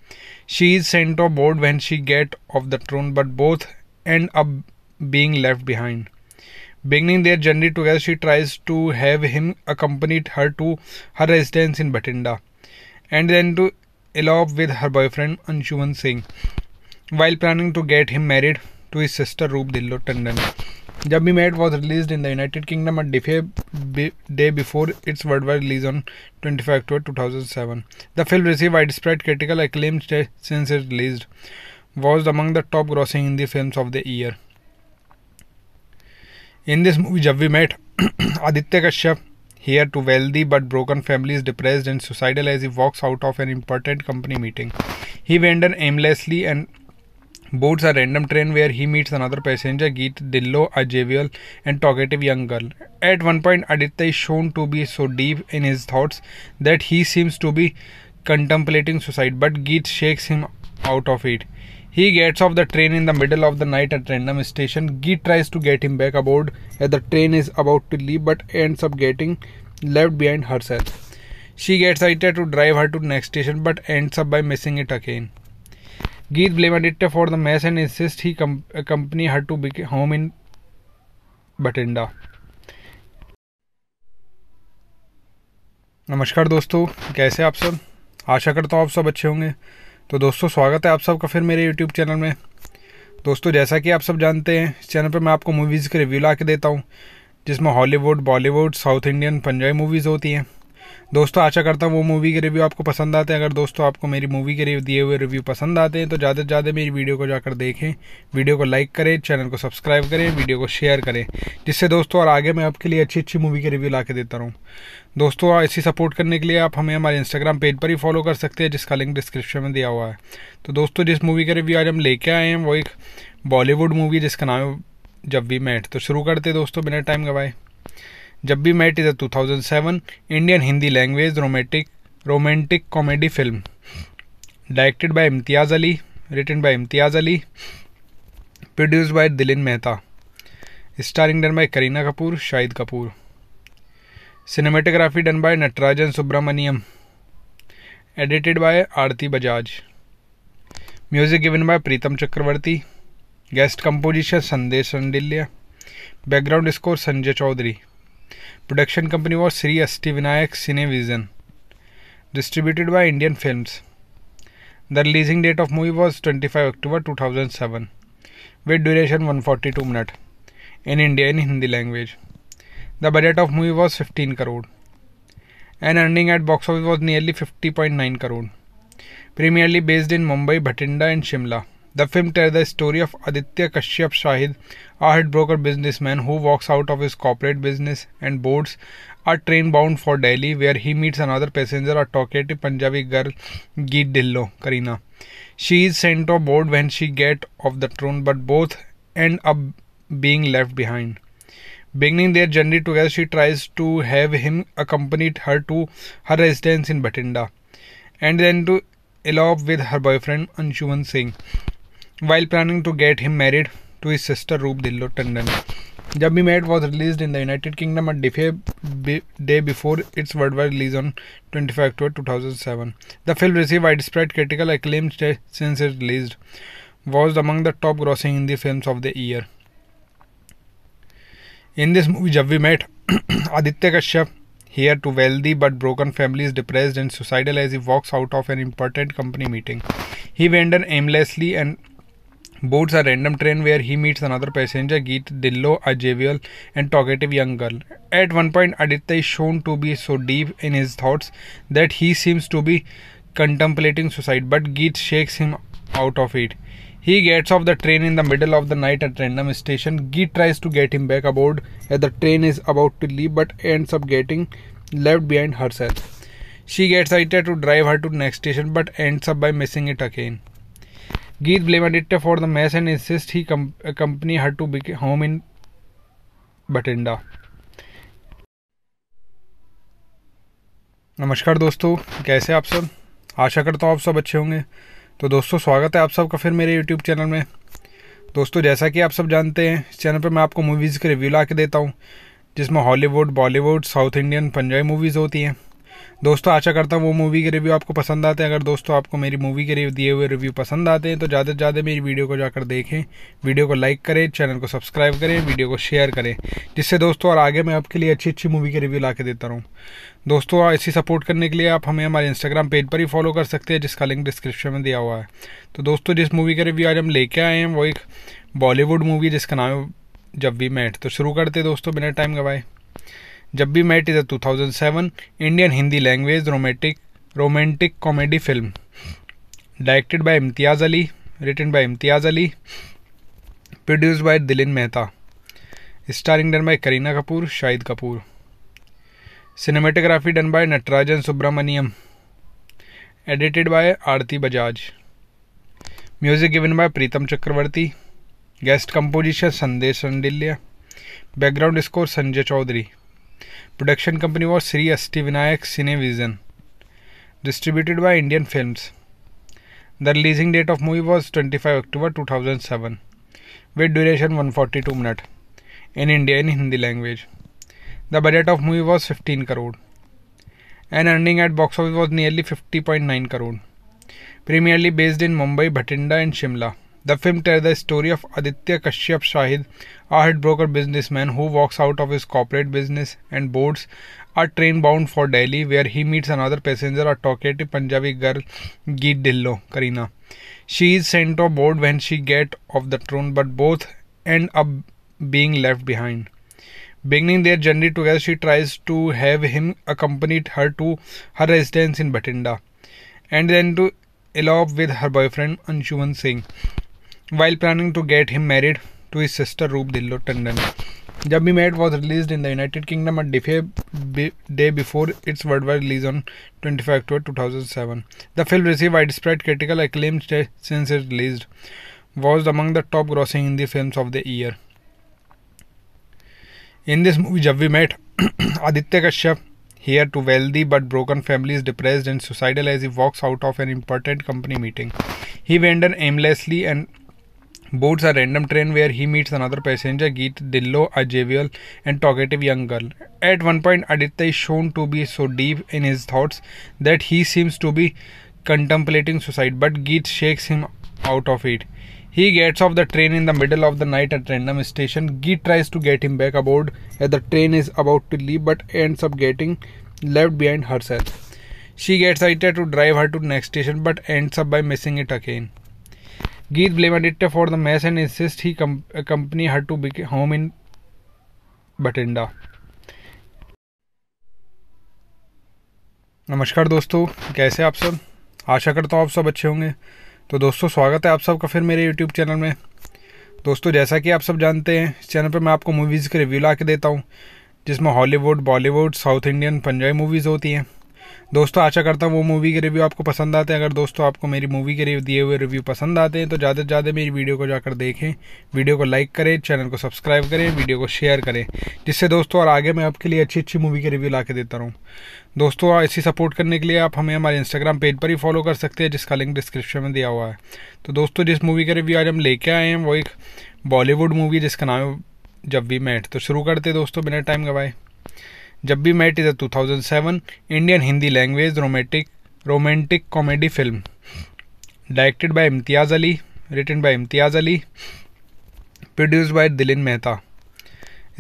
She is sent aboard when she gets off the train, but both end up being left behind. Beginning their journey together, she tries to have him accompany her to her residence in Batinda, and then to elope with her boyfriend Anshuman Singh while planning to get him married to his sister Roop Dillo Tandon. Jabbi Mad was released in the United Kingdom a day before its worldwide release on 25 October 2007. The film received widespread critical acclaim since it released, was among the top grossing Hindi films of the year. In this movie, Jabbi met Aditya Kashyap, here to wealthy but broken families, depressed and suicidal as he walks out of an important company meeting. He wanders aimlessly and boards a random train where he meets another passenger, Geet Dillo, a jovial and talkative young girl. At one point, Aditya is shown to be so deep in his thoughts that he seems to be contemplating suicide, but Geet shakes him out of it. He gets off the train in the middle of the night at random station. Geet tries to get him back aboard as the train is about to leave, but ends up getting left behind herself. She gets excited to drive her to next station, but ends up by missing it again. गीत blamed it for the mess and insisted he com- accompany her to be home in Batinda. नमस्कार दोस्तों कैसे आप सब आशा करता हूँ आप सब अच्छे होंगे तो दोस्तों स्वागत है आप सबका फिर मेरे यूट्यूब चैनल में दोस्तों जैसा कि आप सब जानते हैं इस चैनल पर मैं आपको मूवीज़ के रिव्यू ला के देता हूँ जिसमें Hollywood Bollywood south Indian Punjabi movies होती हैं दोस्तों आशा करता हूँ वो मूवी के रिव्यू आपको पसंद आते हैं अगर दोस्तों आपको मेरी मूवी के दिए हुए रिव्यू पसंद आते हैं तो ज़्यादा से ज़्यादा मेरी वीडियो को जाकर देखें वीडियो को लाइक करें चैनल को सब्सक्राइब करें वीडियो को शेयर करें जिससे दोस्तों और आगे मैं आपके लिए अच्छी अच्छी मूवी के रिव्यू ला के देता रहूँ दोस्तों ऐसी सपोर्ट करने के लिए आप हमें हमारे इंस्टाग्राम पेज पर ही फॉलो कर सकते हैं जिसका लिंक डिस्क्रिप्शन में दिया हुआ है तो दोस्तों जिस मूवी का रिव्यू आज हम लेके आए हैं वो एक बॉलीवुड मूवी जिसका नाम है जब भी मैट तो शुरू करते दोस्तों बिना टाइम गवाए जब भी met is a 2007 Indian Hindi language romantic romantic comedy film directed by Imtiaz Ali written by Imtiaz Ali produced by Dhilin Mehta starring done by Kareena Kapoor Shahid Kapoor cinematography done by Natarajan Subramaniam edited by Aarti Bajaj music given by Pritam Chakraborty guest composition Sandesh Shandilya background score Sanjay Chaudhary Production company was Sri Astivinayak Cinevision, distributed by Indian Films. The releasing date of movie was 25 October 2007, with duration 142 minutes in India in Hindi language. The budget of movie was 15 crore, and earning at box office was nearly 50.9 crore, primarily based in Mumbai, Bhatinda, and Shimla. The film tells the story of Aditya Kashyap Shahid, a headbroker businessman who walks out of his corporate business and boards a train bound for Delhi, where he meets another passenger, a talkative Punjabi girl, Geet Dillo, Karina. She is sent aboard when she gets off the train, but both end up being left behind. Beginning their journey together, she tries to have him accompany her to her residence in Batinda, and then to elope with her boyfriend Anshuman Singh while planning to get him married to his sister Roop Dillo Tandon. Jabbi was released in the United Kingdom a day before its worldwide release on 25 October 2007. The film received widespread critical acclaim since it released, was among the top grossing Hindi films of the year. In this movie, Jabbi met Aditya Kashyap, here to wealthy but broken families, depressed and suicidal as he walks out of an important company meeting. He wanders aimlessly and boards a random train where he meets another passenger, Geet Dillo, a jovial and talkative young girl. At one point, Aditya is shown to be so deep in his thoughts that he seems to be contemplating suicide, but Geet shakes him out of it. He gets off the train in the middle of the night at random station. Geet tries to get him back aboard as the train is about to leave, but ends up getting left behind herself. She gets Aditya to drive her to next station, but ends up by missing it again. गीत blamed Aditya for the mess and insisted he com- accompany her to be home in Batinda. नमस्कार दोस्तों कैसे आप सब आशा करता हूँ आप सब अच्छे होंगे तो दोस्तों स्वागत है आप सबका फिर मेरे यूट्यूब चैनल में दोस्तों जैसा कि आप सब जानते हैं इस चैनल पर मैं आपको मूवीज़ के रिव्यू ला के देता हूँ जिसमें Hollywood Bollywood south Indian Punjabi movies होती हैं दोस्तों आशा करता हूँ वो मूवी के रिव्यू आपको पसंद आते हैं अगर दोस्तों आपको मेरी मूवी के दिए हुए रिव्यू पसंद आते हैं तो ज़्यादा से ज़्यादा मेरी वीडियो को जाकर देखें वीडियो को लाइक करें चैनल को सब्सक्राइब करें वीडियो को शेयर करें जिससे दोस्तों और आगे मैं आपके लिए अच्छी अच्छी मूवी के रिव्यू ला के देता रहूँ दोस्तों ऐसी सपोर्ट करने के लिए आप हमें हमारे इंस्टाग्राम पेज पर ही फॉलो कर सकते हैं जिसका लिंक डिस्क्रिप्शन में दिया हुआ है तो दोस्तों जिस मूवी का रिव्यू आज हम लेके आए हैं वो एक बॉलीवुड मूवी जिसका नाम है जब भी मैट तो शुरू करते दोस्तों बिना टाइम गवाए जब भी met is a 2007 Indian Hindi language romantic romantic comedy film directed by Imtiaz Ali written by Imtiaz Ali produced by Dhilin Mehta starring done by Kareena Kapoor Shahid Kapoor cinematography done by Natarajan Subramaniam edited by Aarti Bajaj music given by Pritam Chakraborty guest composition Sandesh Shandilya background score Sanjay Chaudhary Production company was Sri Astivinayak Cinevision, distributed by Indian Films. The releasing date of movie was 25 October 2007, with duration 142 minutes in India in Hindi language. The budget of movie was 15 crore, and earning at box office was nearly 50.9 crore, primarily based in Mumbai, Bhatinda, and Shimla. The film tells the story of Aditya Kashyap Shahid, a headbroker businessman who walks out of his corporate business and boards a train bound for Delhi, where he meets another passenger, a talkative Punjabi girl, Geet Dillo, Karina. She is sent aboard when she gets off the train, but both end up being left behind. Beginning their journey together, she tries to have him accompany her to her residence in Batinda, and then to elope with her boyfriend Anshuman Singh while planning to get him married to his sister Roop Dillo Tandon. Jabbi Mad was released in the United Kingdom a day before its worldwide release on 25 October 2007. The film received widespread critical acclaim since it released, was among the top grossing Hindi films of the year. In this movie, Jabbi met Aditya Kashyap, here to wealthy but broken families, depressed and suicidal as he walks out of an important company meeting. He wanders aimlessly and boards a random train where he meets another passenger, Geet Dillo, a jovial and talkative young girl. At one point, Aditya is shown to be so deep in his thoughts that he seems to be contemplating suicide, but Geet shakes him out of it. He gets off the train in the middle of the night at random station. Geet tries to get him back aboard as the train is about to leave, but ends up getting left behind herself. She gets Aditya to drive her to next station, but ends up by missing it again. गीत blamed Aditya for the mess and insisted he com- accompany her to be home in Batinda. नमस्कार दोस्तों कैसे आप सब आशा करता हूँ आप सब अच्छे होंगे तो दोस्तों स्वागत है आप सबका फिर मेरे यूट्यूब चैनल में दोस्तों जैसा कि आप सब जानते हैं इस चैनल पर मैं आपको मूवीज़ के रिव्यू ला के देता हूँ जिसमें Hollywood Bollywood south Indian Punjabi movies होती हैं दोस्तों आशा करता हूँ वो मूवी के रिव्यू आपको पसंद आते हैं अगर दोस्तों आपको मेरी मूवी के दिए हुए रिव्यू पसंद आते हैं तो ज़्यादा से ज़्यादा मेरी वीडियो को जाकर देखें वीडियो को लाइक करें चैनल को सब्सक्राइब करें वीडियो को शेयर करें जिससे दोस्तों और आगे मैं आपके लिए अच्छी अच्छी मूवी के रिव्यू ला के देता रहूँ दोस्तों ऐसी सपोर्ट करने के लिए आप हमें हमारे इंस्टाग्राम पेज पर ही फॉलो कर सकते हैं जिसका लिंक डिस्क्रिप्शन में दिया हुआ है तो दोस्तों जिस मूवी का रिव्यू आज हम लेके आए हैं वो एक बॉलीवुड मूवी जिसका नाम है जब भी मैट तो शुरू करते दोस्तों बिना टाइम गवाए जब भी met is a 2007 Indian Hindi language romantic romantic comedy film directed by Imtiaz Ali written by Imtiaz Ali produced by Dhilin Mehta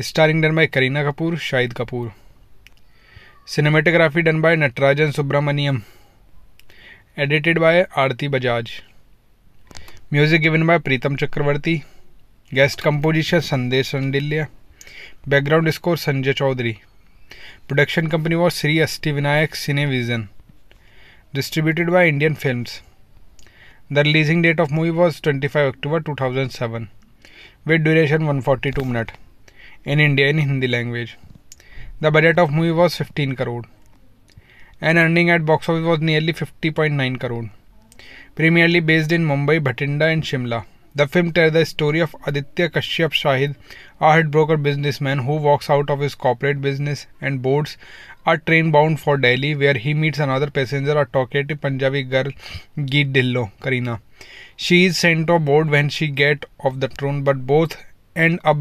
starring done by Kareena Kapoor Shahid Kapoor cinematography done by Natarajan Subramaniam edited by Aarti Bajaj music given by Pritam Chakraborty guest composition Sandesh Shandilya background score Sanjay Chaudhary Production company was Sri Astivinayak Cinevision, distributed by Indian Films. The releasing date of movie was 25 October 2007, with duration 142 minutes in India in Hindi language. The budget of movie was 15 crore, and earning at box office was nearly 50.9 crore, primarily based in Mumbai, Bhatinda, and Shimla. The film tells the story of Aditya Kashyap Shahid, a headbroker businessman who walks out of his corporate business and boards a train bound for Delhi, where he meets another passenger, a talkative Punjabi girl, Geet Dillo, Karina. She is sent aboard when she gets off the train, but both end up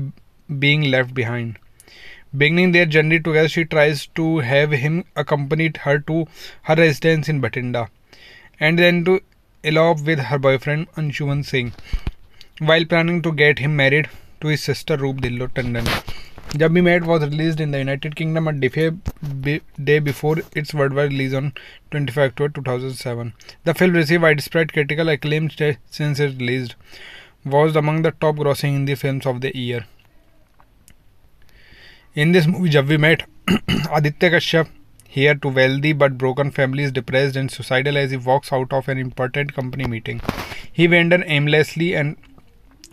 being left behind. Beginning their journey together, she tries to have him accompany her to her residence in Batinda, and then to elope with her boyfriend Anshuman Singh while planning to get him married to his sister Roop Dillo Tandon. Jabbi Mad was released in the United Kingdom a day before its worldwide release on 25 October 2007. The film received widespread critical acclaim since it released, was among the top grossing Hindi films of the year. In this movie, Jabbi met Aditya Kashyap, here to wealthy but broken families, depressed and suicidal as he walks out of an important company meeting. He wanders aimlessly and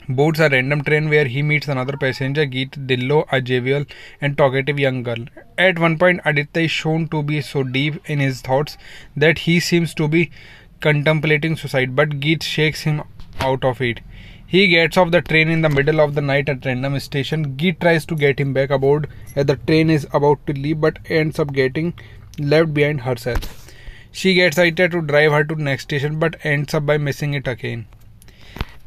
boards a random train where he meets another passenger, Geet Dillo, a jovial and talkative young girl. At one point, Aditya is shown to be so deep in his thoughts that he seems to be contemplating suicide, but Geet shakes him out of it. He gets off the train in the middle of the night at random station. Geet tries to get him back aboard as the train is about to leave, but ends up getting left behind herself. She gets excited to drive her to next station, but ends up by missing it again.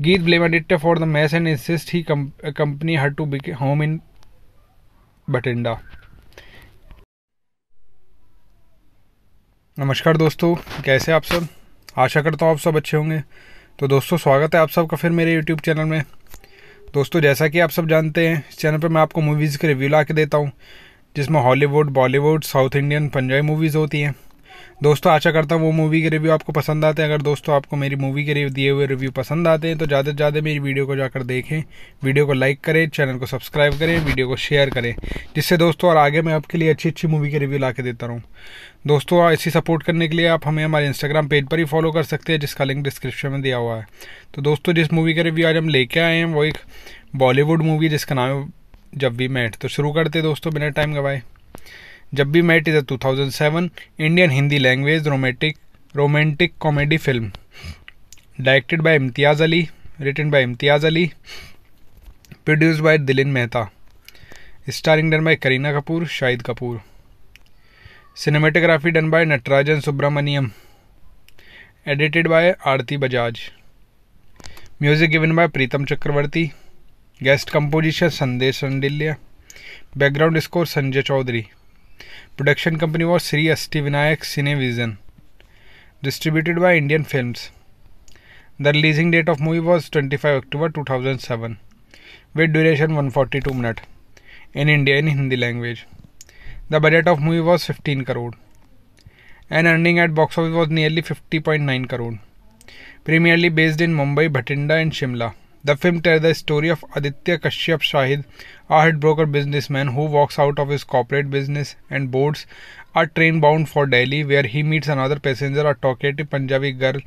गीत blamed Ditta for the mess and insisted he com- accompany her to be- home in Batinda. नमस्कार दोस्तों कैसे आप सब आशा करता हूँ आप सब अच्छे होंगे तो दोस्तों स्वागत है आप सबका फिर मेरे यूट्यूब चैनल में दोस्तों जैसा कि आप सब जानते हैं इस चैनल पर मैं आपको मूवीज़ के रिव्यू ला के देता हूँ जिसमें Hollywood Bollywood south Indian Punjabi movies होती हैं दोस्तों आशा करता हूँ वो मूवी के रिव्यू आपको पसंद आते हैं अगर दोस्तों आपको मेरी मूवी के दिए हुए रिव्यू पसंद आते हैं तो ज़्यादा से ज़्यादा मेरी वीडियो को जाकर देखें वीडियो को लाइक करें चैनल को सब्सक्राइब करें वीडियो को शेयर करें जिससे दोस्तों और आगे मैं आपके लिए अच्छी अच्छी मूवी के रिव्यू ला के देता रहूँ दोस्तों ऐसी सपोर्ट करने के लिए आप हमें हमारे इंस्टाग्राम पेज पर ही फॉलो कर सकते हैं जिसका लिंक डिस्क्रिप्शन में दिया हुआ है तो दोस्तों जिस मूवी का रिव्यू आज हम लेके आए हैं वो एक बॉलीवुड मूवी जिसका नाम है जब भी मैट तो शुरू करते दोस्तों बिना टाइम गवाए जब भी met is a 2007 Indian Hindi language romantic romantic comedy film directed by Imtiaz Ali written by Imtiaz Ali produced by Dhilin Mehta starring done by Kareena Kapoor Shahid Kapoor cinematography done by Natarajan Subramaniam edited by Aarti Bajaj music given by Pritam Chakraborty guest composition Sandesh Shandilya background score Sanjay Chaudhary Production company was Sri Astivinayak Cinevision, distributed by Indian Films. The releasing date of movie was 25 October 2007, with duration 142 minutes in India in Hindi language. The budget of movie was 15 crore, and earning at box office was nearly 50.9 crore, primarily based in Mumbai, Bhatinda, and Shimla. The film tells the story of Aditya Kashyap Shahid, a headbroker businessman who walks out of his corporate business and boards a train bound for Delhi, where he meets another passenger, a talkative Punjabi girl,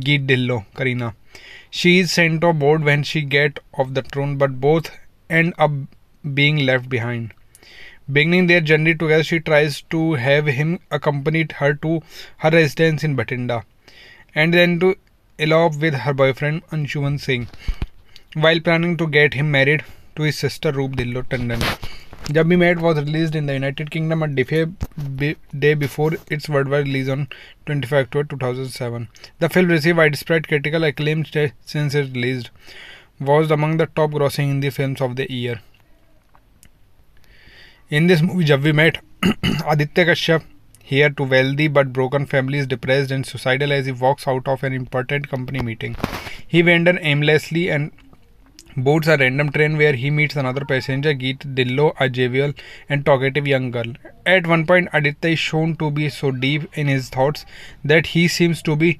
Geet Dillo, Karina. She is sent aboard when she gets off the train, but both end up being left behind. Beginning their journey together, she tries to have him accompany her to her residence in Batinda, and then to elope with her boyfriend Anshuman Singh while planning to get him married to his sister Roop Dillo Tandon. Jabbi Mad was released in the United Kingdom a day before its worldwide release on 25 October 2007. The film received widespread critical acclaim since it released, was among the top grossing Hindi films of the year. In this movie, Jabbi met Aditya Kashyap, here to wealthy but broken families, depressed and suicidal as he walks out of an important company meeting. He wanders aimlessly and boards a random train where he meets another passenger, Geet Dillo, a jovial and talkative young girl. At one point, Aditya is shown to be so deep in his thoughts that he seems to be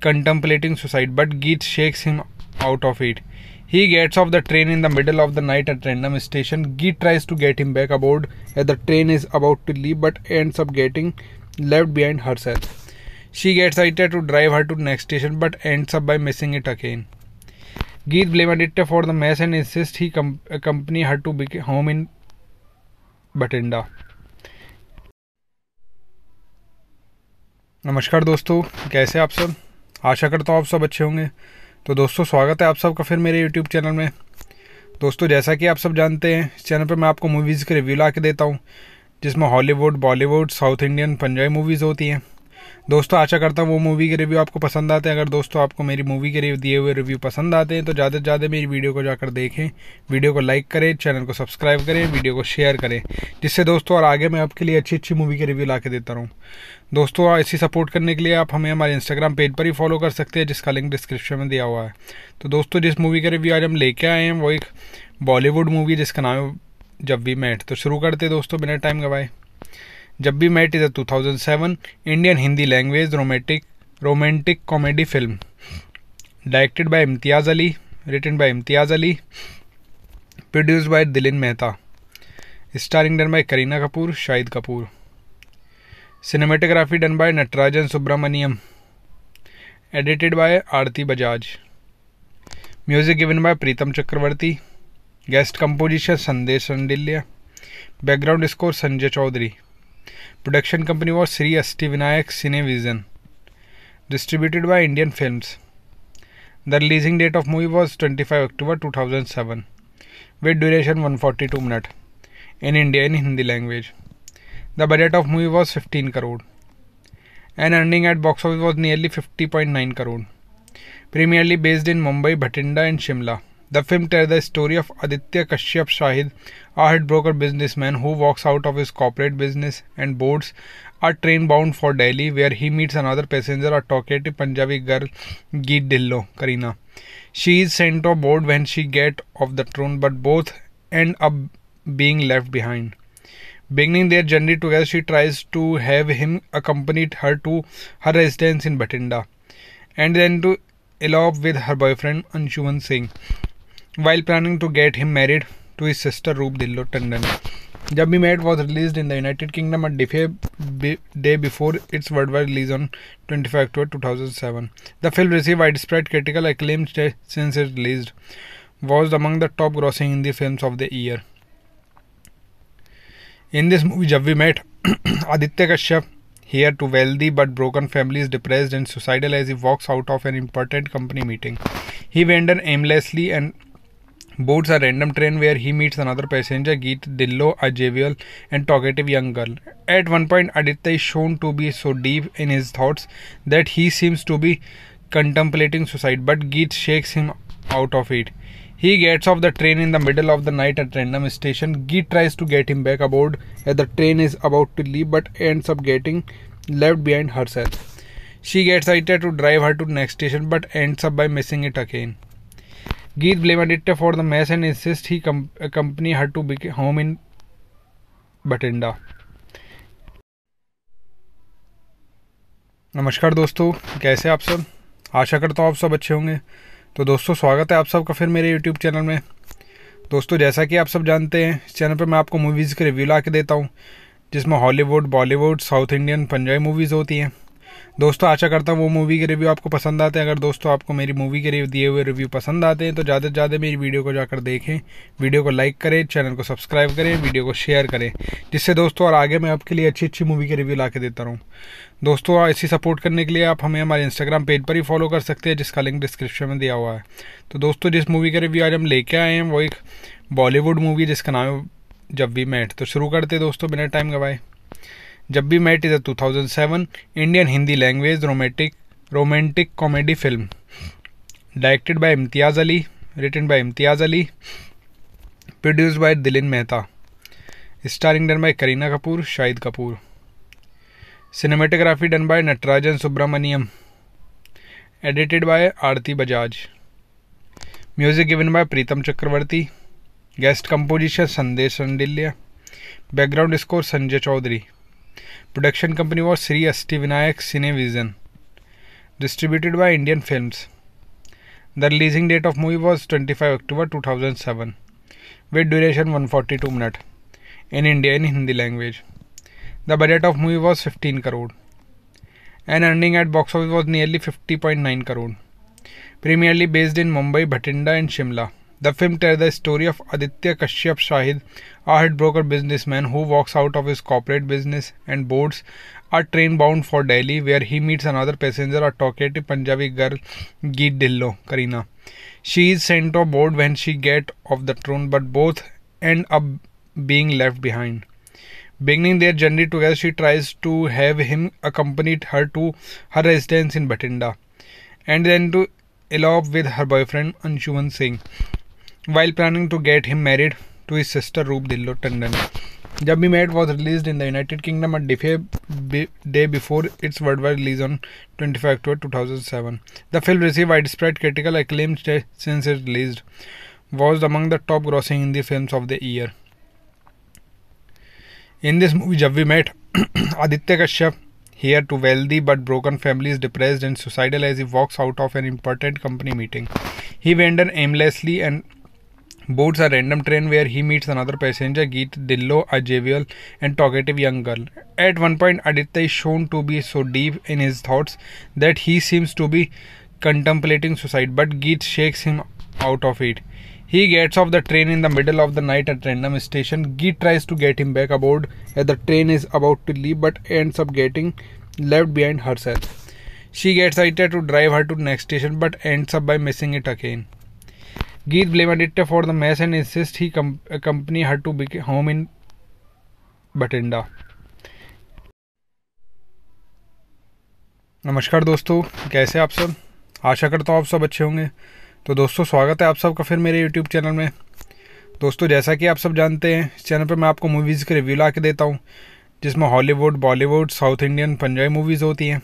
contemplating suicide, but Geet shakes him out of it. He gets off the train in the middle of the night at random station. Geet tries to get him back aboard as the train is about to leave, but ends up getting left behind herself. She gets Aditya to drive her to next station, but ends up by missing it again. गीत blamed it for the mess and insisted he com- accompany her to be- home in Batinda. नमस्कार दोस्तों कैसे आप सब आशा करता हूँ आप सब अच्छे होंगे तो दोस्तों स्वागत है आप सबका फिर मेरे यूट्यूब चैनल में दोस्तों जैसा कि आप सब जानते हैं इस चैनल पर मैं आपको मूवीज़ के रिव्यू ला के देता हूँ जिसमें Hollywood Bollywood south Indian Punjabi movies होती हैं दोस्तों आशा करता हूँ वो मूवी के रिव्यू आपको पसंद आते हैं अगर दोस्तों आपको मेरी मूवी के दिए हुए रिव्यू पसंद आते हैं तो ज़्यादा से ज़्यादा मेरी वीडियो को जाकर देखें वीडियो को लाइक करें चैनल को सब्सक्राइब करें वीडियो को शेयर करें जिससे दोस्तों और आगे मैं आपके लिए अच्छी अच्छी मूवी के रिव्यू ला के देता रहूँ दोस्तों इसी सपोर्ट करने के लिए आप हमें हमारे इंस्टाग्राम पेज पर ही फॉलो कर सकते हैं जिसका लिंक डिस्क्रिप्शन में दिया हुआ है तो दोस्तों जिस मूवी का रिव्यू आज हम लेके आए हैं वो एक बॉलीवुड मूवी जिसका नाम है जब भी मैट तो शुरू करते दोस्तों बिना टाइम गवाए जब भी met is a 2007 Indian Hindi language romantic romantic comedy film directed by Imtiaz Ali written by Imtiaz Ali produced by Dhilin Mehta starring done by Kareena Kapoor Shahid Kapoor cinematography done by Natarajan Subramaniam edited by Aarti Bajaj music given by Pritam Chakraborty guest composition Sandesh Shandilya background score Sanjay Chaudhary Production company was Sri Stevenayak Cinevision, distributed by Indian Films. The releasing date of movie was 25 October 2007, with duration 142 minutes, in India in Hindi language. The budget of movie was 15 crore, and earning at box office was nearly 50.9 crore, primarily based in Mumbai, Bhatinda and Shimla. The film tells the story of Aditya Kashyap Shahid, a headbroker businessman who walks out of his corporate business and boards a train bound for Delhi, where he meets another passenger, a talkative Punjabi girl, Geet Dillo, Karina. She is sent aboard when she gets off the train, but both end up being left behind. Beginning their journey together, she tries to have him accompany her to her residence in Batinda, and then to elope with her boyfriend Anshuman Singh while planning to get him married to his sister Roop Dillo Tandon. Jabbi Mad was released in the United Kingdom a day before its worldwide release on 25 October 2007. The film received widespread critical acclaim since it released, was among the top grossing Hindi films of the year. In this movie, Jabbi met Aditya Kashyap, here to wealthy but broken families, depressed and suicidal as he walks out of an important company meeting. He wanders aimlessly and boards a random train where he meets another passenger, Geet Dillo, a jovial and talkative young girl. At one point, Aditya is shown to be so deep in his thoughts that he seems to be contemplating suicide, but Geet shakes him out of it. He gets off the train in the middle of the night at random station. Geet tries to get him back aboard as the train is about to leave, but ends up getting left behind herself. She gets Aditya to drive her to next station, but ends up by missing it again. गीत blamed Aditya for the mess and insisted he com- accompany her to be home in Batinda. नमस्कार दोस्तों कैसे आप सब आशा करता हूँ आप सब अच्छे होंगे तो दोस्तों स्वागत है आप सबका फिर मेरे यूट्यूब चैनल में दोस्तों जैसा कि आप सब जानते हैं इस चैनल पर मैं आपको मूवीज़ के रिव्यू ला के देता हूँ जिसमें Hollywood Bollywood south Indian Punjabi movies होती हैं दोस्तों आशा करता हूँ वो मूवी के रिव्यू आपको पसंद आते हैं अगर दोस्तों आपको मेरी मूवी के दिए हुए रिव्यू पसंद आते हैं तो ज़्यादा से ज़्यादा मेरी वीडियो को जाकर देखें वीडियो को लाइक करें चैनल को सब्सक्राइब करें वीडियो को शेयर करें जिससे दोस्तों और आगे मैं आपके लिए अच्छी अच्छी मूवी के रिव्यू ला के देता रहूँ दोस्तों ऐसी सपोर्ट करने के लिए आप हमें हमारे इंस्टाग्राम पेज पर ही फॉलो कर सकते हैं जिसका लिंक डिस्क्रिप्शन में दिया हुआ है तो दोस्तों जिस मूवी का रिव्यू आज हम लेके आए हैं वो एक बॉलीवुड मूवी जिसका नाम है जब भी मैट तो शुरू करते दोस्तों बिना टाइम गवाए जब भी met is a 2007 Indian Hindi language romantic romantic comedy film directed by Imtiaz Ali written by Imtiaz Ali produced by Dhilin Mehta starring done by Kareena Kapoor Shahid Kapoor cinematography done by Natarajan Subramaniam edited by Aarti Bajaj music given by Pritam Chakraborty guest composition Sandesh Shandilya background score Sanjay Chaudhary Production company was Sri Stevenayak Cinevision, distributed by Indian Films. The releasing date of movie was 25 October 2007, with duration 142 minutes in India in Hindi language. The budget of movie was 15 crore, and earning at box office was nearly 50.9 crore, primarily based in Mumbai, Bhatinda, and Shimla. The film tells the story of Aditya Kashyap Shahid, a headbroker businessman who walks out of his corporate business and boards a train bound for Delhi, where he meets another passenger, a talkative Punjabi girl, Geet Dillo, Karina. She is sent aboard when she gets off the train, but both end up being left behind. Beginning their journey together, she tries to have him accompany her to her residence in Batinda, and then to elope with her boyfriend Anshuman Singh while planning to get him married to his sister Roop Dillo Tandon. Jabbi was released in the United Kingdom a day before its worldwide release on 25 October 2007. The film received widespread critical acclaim since it released, was among the top grossing Hindi films of the year. In this movie, Jabbi met Aditya Kashyap, here to wealthy but broken families, depressed and suicidal as he walks out of an important company meeting. He wanders aimlessly and boards a random train where he meets another passenger, Geet Dillo, a jovial and talkative young girl. At one point, Aditya is shown to be so deep in his thoughts that he seems to be contemplating suicide, but Geet shakes him out of it. He gets off the train in the middle of the night at random station. Geet tries to get him back aboard as the train is about to leave, but ends up getting left behind herself. She gets Aditya to drive her to next station, but ends up by missing it again. गीत blamed Itta for the mess and insisted he com- accompany her to be home in Batinda. नमस्कार दोस्तों कैसे आप सब आशा करता हूँ आप सब अच्छे होंगे तो दोस्तों स्वागत है आप सबका फिर मेरे यूट्यूब चैनल में दोस्तों जैसा कि आप सब जानते हैं इस चैनल पर मैं आपको मूवीज़ के रिव्यू ला के देता हूँ जिसमें Hollywood Bollywood south Indian Punjabi movies होती हैं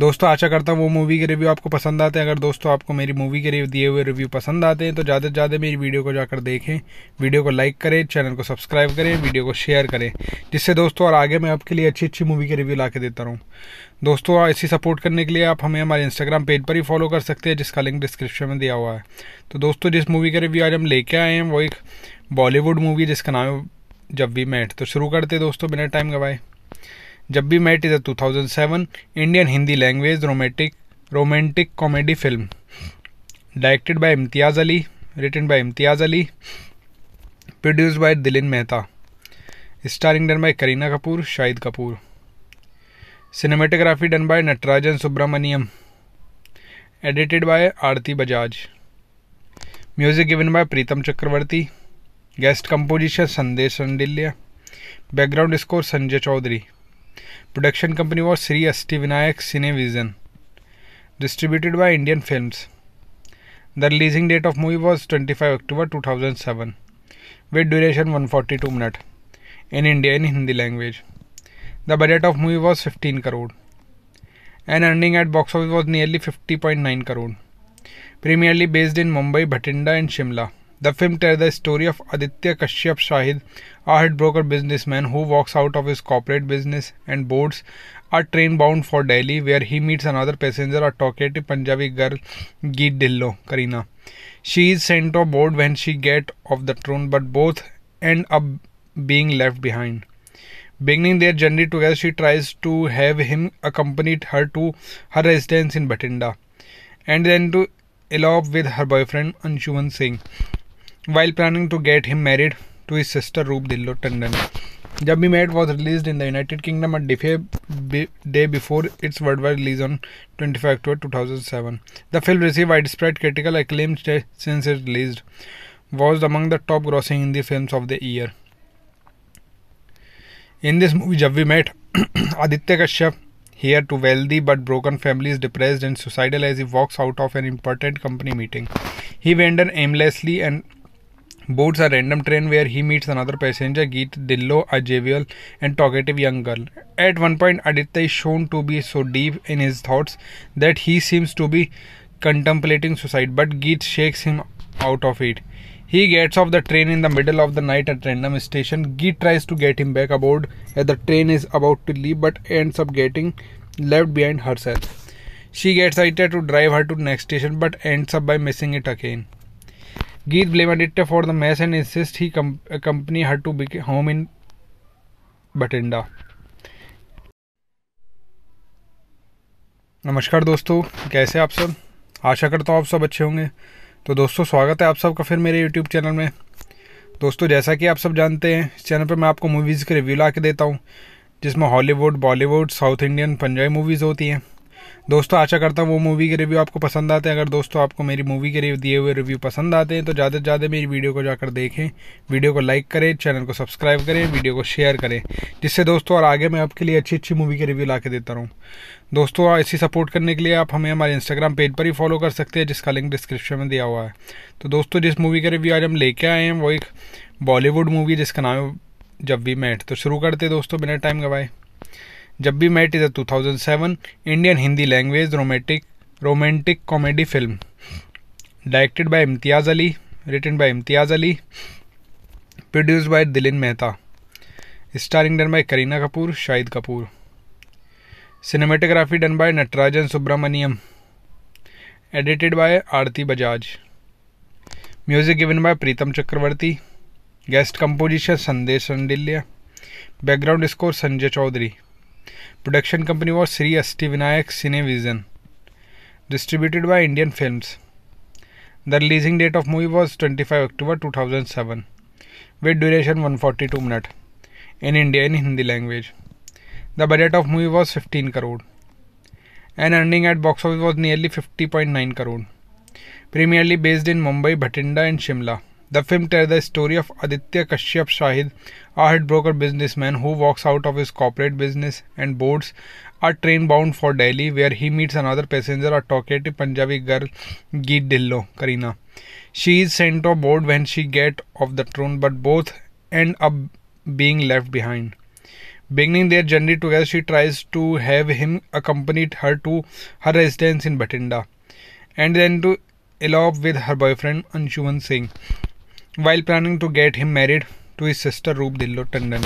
दोस्तों आशा करता हूँ वो मूवी के रिव्यू आपको पसंद आते हैं अगर दोस्तों आपको मेरी मूवी के दिए हुए रिव्यू पसंद आते हैं तो ज़्यादा से ज़्यादा मेरी वीडियो को जाकर देखें वीडियो को लाइक करें चैनल को सब्सक्राइब करें वीडियो को शेयर करें जिससे दोस्तों और आगे मैं आपके लिए अच्छी अच्छी मूवी के रिव्यू ला के देता रहूँ दोस्तों इसी सपोर्ट करने के लिए आप हमें हमारे इंस्टाग्राम पेज पर ही फॉलो कर सकते हैं जिसका लिंक डिस्क्रिप्शन में दिया हुआ है तो दोस्तों जिस मूवी का रिव्यू आज हम लेके आए हैं वो एक बॉलीवुड मूवी जिसका नाम है जब भी मैट तो शुरू करते दोस्तों बिना टाइम गवाए जब भी met is a 2007 Indian Hindi language romantic romantic comedy film directed by Imtiaz Ali written by Imtiaz Ali produced by Dhilin Mehta starring done by Kareena Kapoor Shahid Kapoor cinematography done by Natarajan Subramaniam edited by Aarti Bajaj music given by Pritam Chakraborty guest composition Sandesh Shandilya background score Sanjay Chaudhary Production company was Sri Stevenayak Cinevision, distributed by Indian Films. The releasing date of movie was 25 October 2007, with duration 142 minutes, in India in Hindi language. The budget of movie was 15 crore, and earning at box office was nearly 50.9 crore, primarily based in Mumbai, Bhatinda and Shimla. The film tells the story of Aditya Kashyap Shahid, a headbroker businessman who walks out of his corporate business and boards a train bound for Delhi, where he meets another passenger, a talkative Punjabi girl, Geet Dillo, Karina. She is sent aboard when she gets off the train, but both end up being left behind. Beginning their journey together, she tries to have him accompany her to her residence in Batinda, and then to elope with her boyfriend Anshuman Singh while planning to get him married to his sister Roop Dillo Tandon. Jabbi was released in the United Kingdom a day before its worldwide release on 25 October 2007. The film received widespread critical acclaim since it released, was among the top grossing Hindi films of the year. In this movie, Jabbi met Aditya Kashyap, here to wealthy but broken families, depressed and suicidal as he walks out of an important company meeting. He wanders aimlessly and boards a random train where he meets another passenger, Geet Dillo, a jovial and talkative young girl. At one point, Aditya is shown to be so deep in his thoughts that he seems to be contemplating suicide, but Geet shakes him out of it. He gets off the train in the middle of the night at random station. Geet tries to get him back aboard as the train is about to leave, but ends up getting left behind herself. She gets Aditya to drive her to next station, but ends up by missing it again. गीत blamed Ditta for the mess and insisted he com- accompany her to be- home in Batinda. नमस्कार दोस्तों कैसे आप सब आशा करता हूँ आप सब अच्छे होंगे तो दोस्तों स्वागत है आप सबका फिर मेरे यूट्यूब चैनल में दोस्तों जैसा कि आप सब जानते हैं इस चैनल पर मैं आपको मूवीज़ के रिव्यू ला के देता हूँ जिसमें Hollywood Bollywood south Indian Punjabi movies होती हैं दोस्तों आशा करता हूँ वो मूवी के रिव्यू आपको पसंद आते हैं अगर दोस्तों आपको मेरी मूवी के दिए हुए रिव्यू पसंद आते हैं तो ज़्यादा से ज़्यादा मेरी वीडियो को जाकर देखें वीडियो को लाइक करें चैनल को सब्सक्राइब करें वीडियो को शेयर करें जिससे दोस्तों और आगे मैं आपके लिए अच्छी अच्छी मूवी के रिव्यू ला के देता रहूँ दोस्तों इसी सपोर्ट करने के लिए आप हमें हमारे इंस्टाग्राम पेज पर ही फॉलो कर सकते हैं जिसका लिंक डिस्क्रिप्शन में दिया हुआ है तो दोस्तों जिस मूवी का रिव्यू आज हम लेके आए हैं वो एक बॉलीवुड मूवी जिसका नाम है जब भी मैट तो शुरू करते दोस्तों बिना टाइम गवाए जब भी met is a 2007 Indian Hindi language romantic romantic comedy film directed by Imtiaz Ali written by Imtiaz Ali produced by Dhilin Mehta starring done by Kareena Kapoor Shahid Kapoor cinematography done by Natarajan Subramaniam edited by Aarti Bajaj music given by Pritam Chakraborty guest composition Sandesh Shandilya background score Sanjay Chaudhary Production company was Sri Stevenayak Cinevision, distributed by Indian Films. The releasing date of movie was 25 October 2007, with duration 142 minutes, in India in Hindi language. The budget of movie was 15 crore, and earning at box office was nearly 50.9 crore, primarily based in Mumbai, Bhatinda and Shimla. The film tells the story of Aditya Kashyap Shahid, a headbroker businessman who walks out of his corporate business and boards a train bound for Delhi, where he meets another passenger, a talkative Punjabi girl, Geet Dillo, Karina. She is sent aboard when she gets off the train, but both end up being left behind. Beginning their journey together, she tries to have him accompany her to her residence in Batinda, and then to elope with her boyfriend Anshuman Singh while planning to get him married to his sister Roop Dillo Tandon.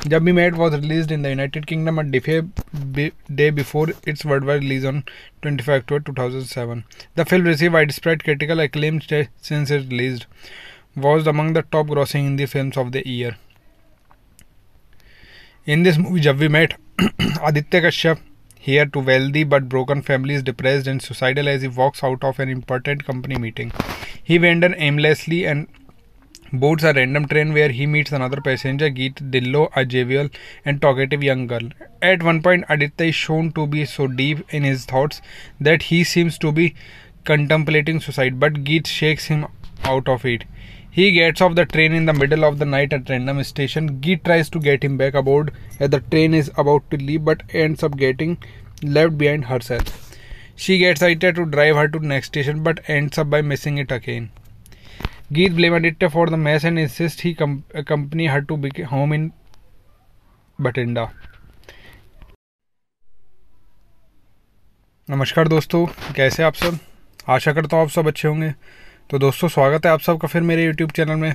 Jabbi was released in the United Kingdom a day before its worldwide release on 25 October 2007. The film received widespread critical acclaim since it released, was among the top grossing Hindi films of the year. In this movie, Jabbi met Aditya Kashyap, here to wealthy but broken families, depressed and suicidal as he walks out of an important company meeting. He wanders aimlessly and boards a random train where he meets another passenger, Geet Dillo, a jovial and talkative young girl. At one point, Aditya is shown to be so deep in his thoughts that he seems to be contemplating suicide, but Geet shakes him out of it. He gets off the train in the middle of the night at random station. Geet tries to get him back aboard as the train is about to leave, but ends up getting left behind herself. She gets Aditya to drive her to next station, but ends up by missing it again. गीत blamed Itta for the mess and insisted he com- accompany her to be home in Batinda. नमस्कार दोस्तों कैसे आप सब आशा करता हूँ आप सब अच्छे होंगे तो दोस्तों स्वागत है आप सबका फिर मेरे यूट्यूब चैनल में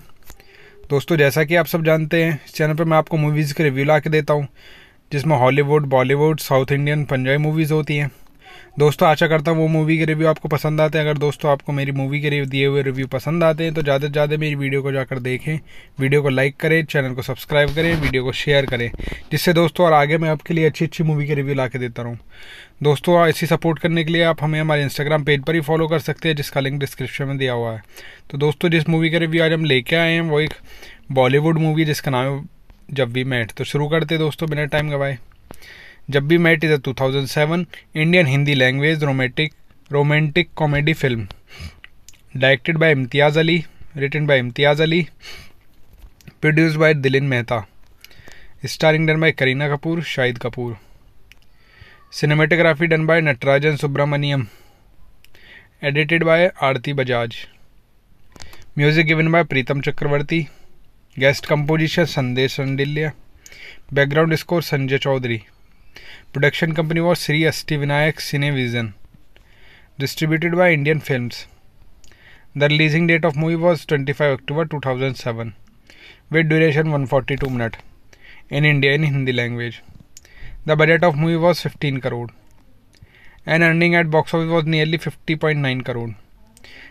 दोस्तों जैसा कि आप सब जानते हैं इस चैनल पर मैं आपको मूवीज़ के रिव्यू ला के देता हूँ जिसमें Hollywood Bollywood south Indian Punjabi movies होती हैं दोस्तों आशा करता हूँ वो मूवी के रिव्यू आपको पसंद आते हैं अगर दोस्तों आपको मेरी मूवी के दिए हुए रिव्यू पसंद आते हैं तो ज़्यादा से ज़्यादा मेरी वीडियो को जाकर देखें वीडियो को लाइक करें चैनल को सब्सक्राइब करें वीडियो को शेयर करें जिससे दोस्तों और आगे मैं आपके लिए अच्छी अच्छी मूवी के रिव्यू ला के देता रहूँ दोस्तों ऐसी सपोर्ट करने के लिए आप हमें हमारे इंस्टाग्राम पेज पर ही फॉलो कर सकते हैं जिसका लिंक डिस्क्रिप्शन में दिया हुआ है तो दोस्तों जिस मूवी का रिव्यू आज हम लेके आए हैं वो एक बॉलीवुड मूवी जिसका नाम है जब भी मैट तो शुरू करते दोस्तों बिना टाइम गवाए जब भी met is a 2007 Indian Hindi language romantic romantic comedy film directed by Imtiaz Ali written by Imtiaz Ali produced by Dhilin Mehta starring done by Kareena Kapoor Shahid Kapoor cinematography done by Natarajan Subramaniam edited by Aarti Bajaj music given by Pritam Chakraborty guest composition Sandesh Shandilya background score Sanjay Chaudhary Production company was Sri Astivinayak Cinevision, distributed by Indian Films. The releasing date of movie was 25 October 2007, with duration 142 minutes in India in Hindi language. The budget of movie was 15 crore, and earning at box office was nearly 50.9 crore,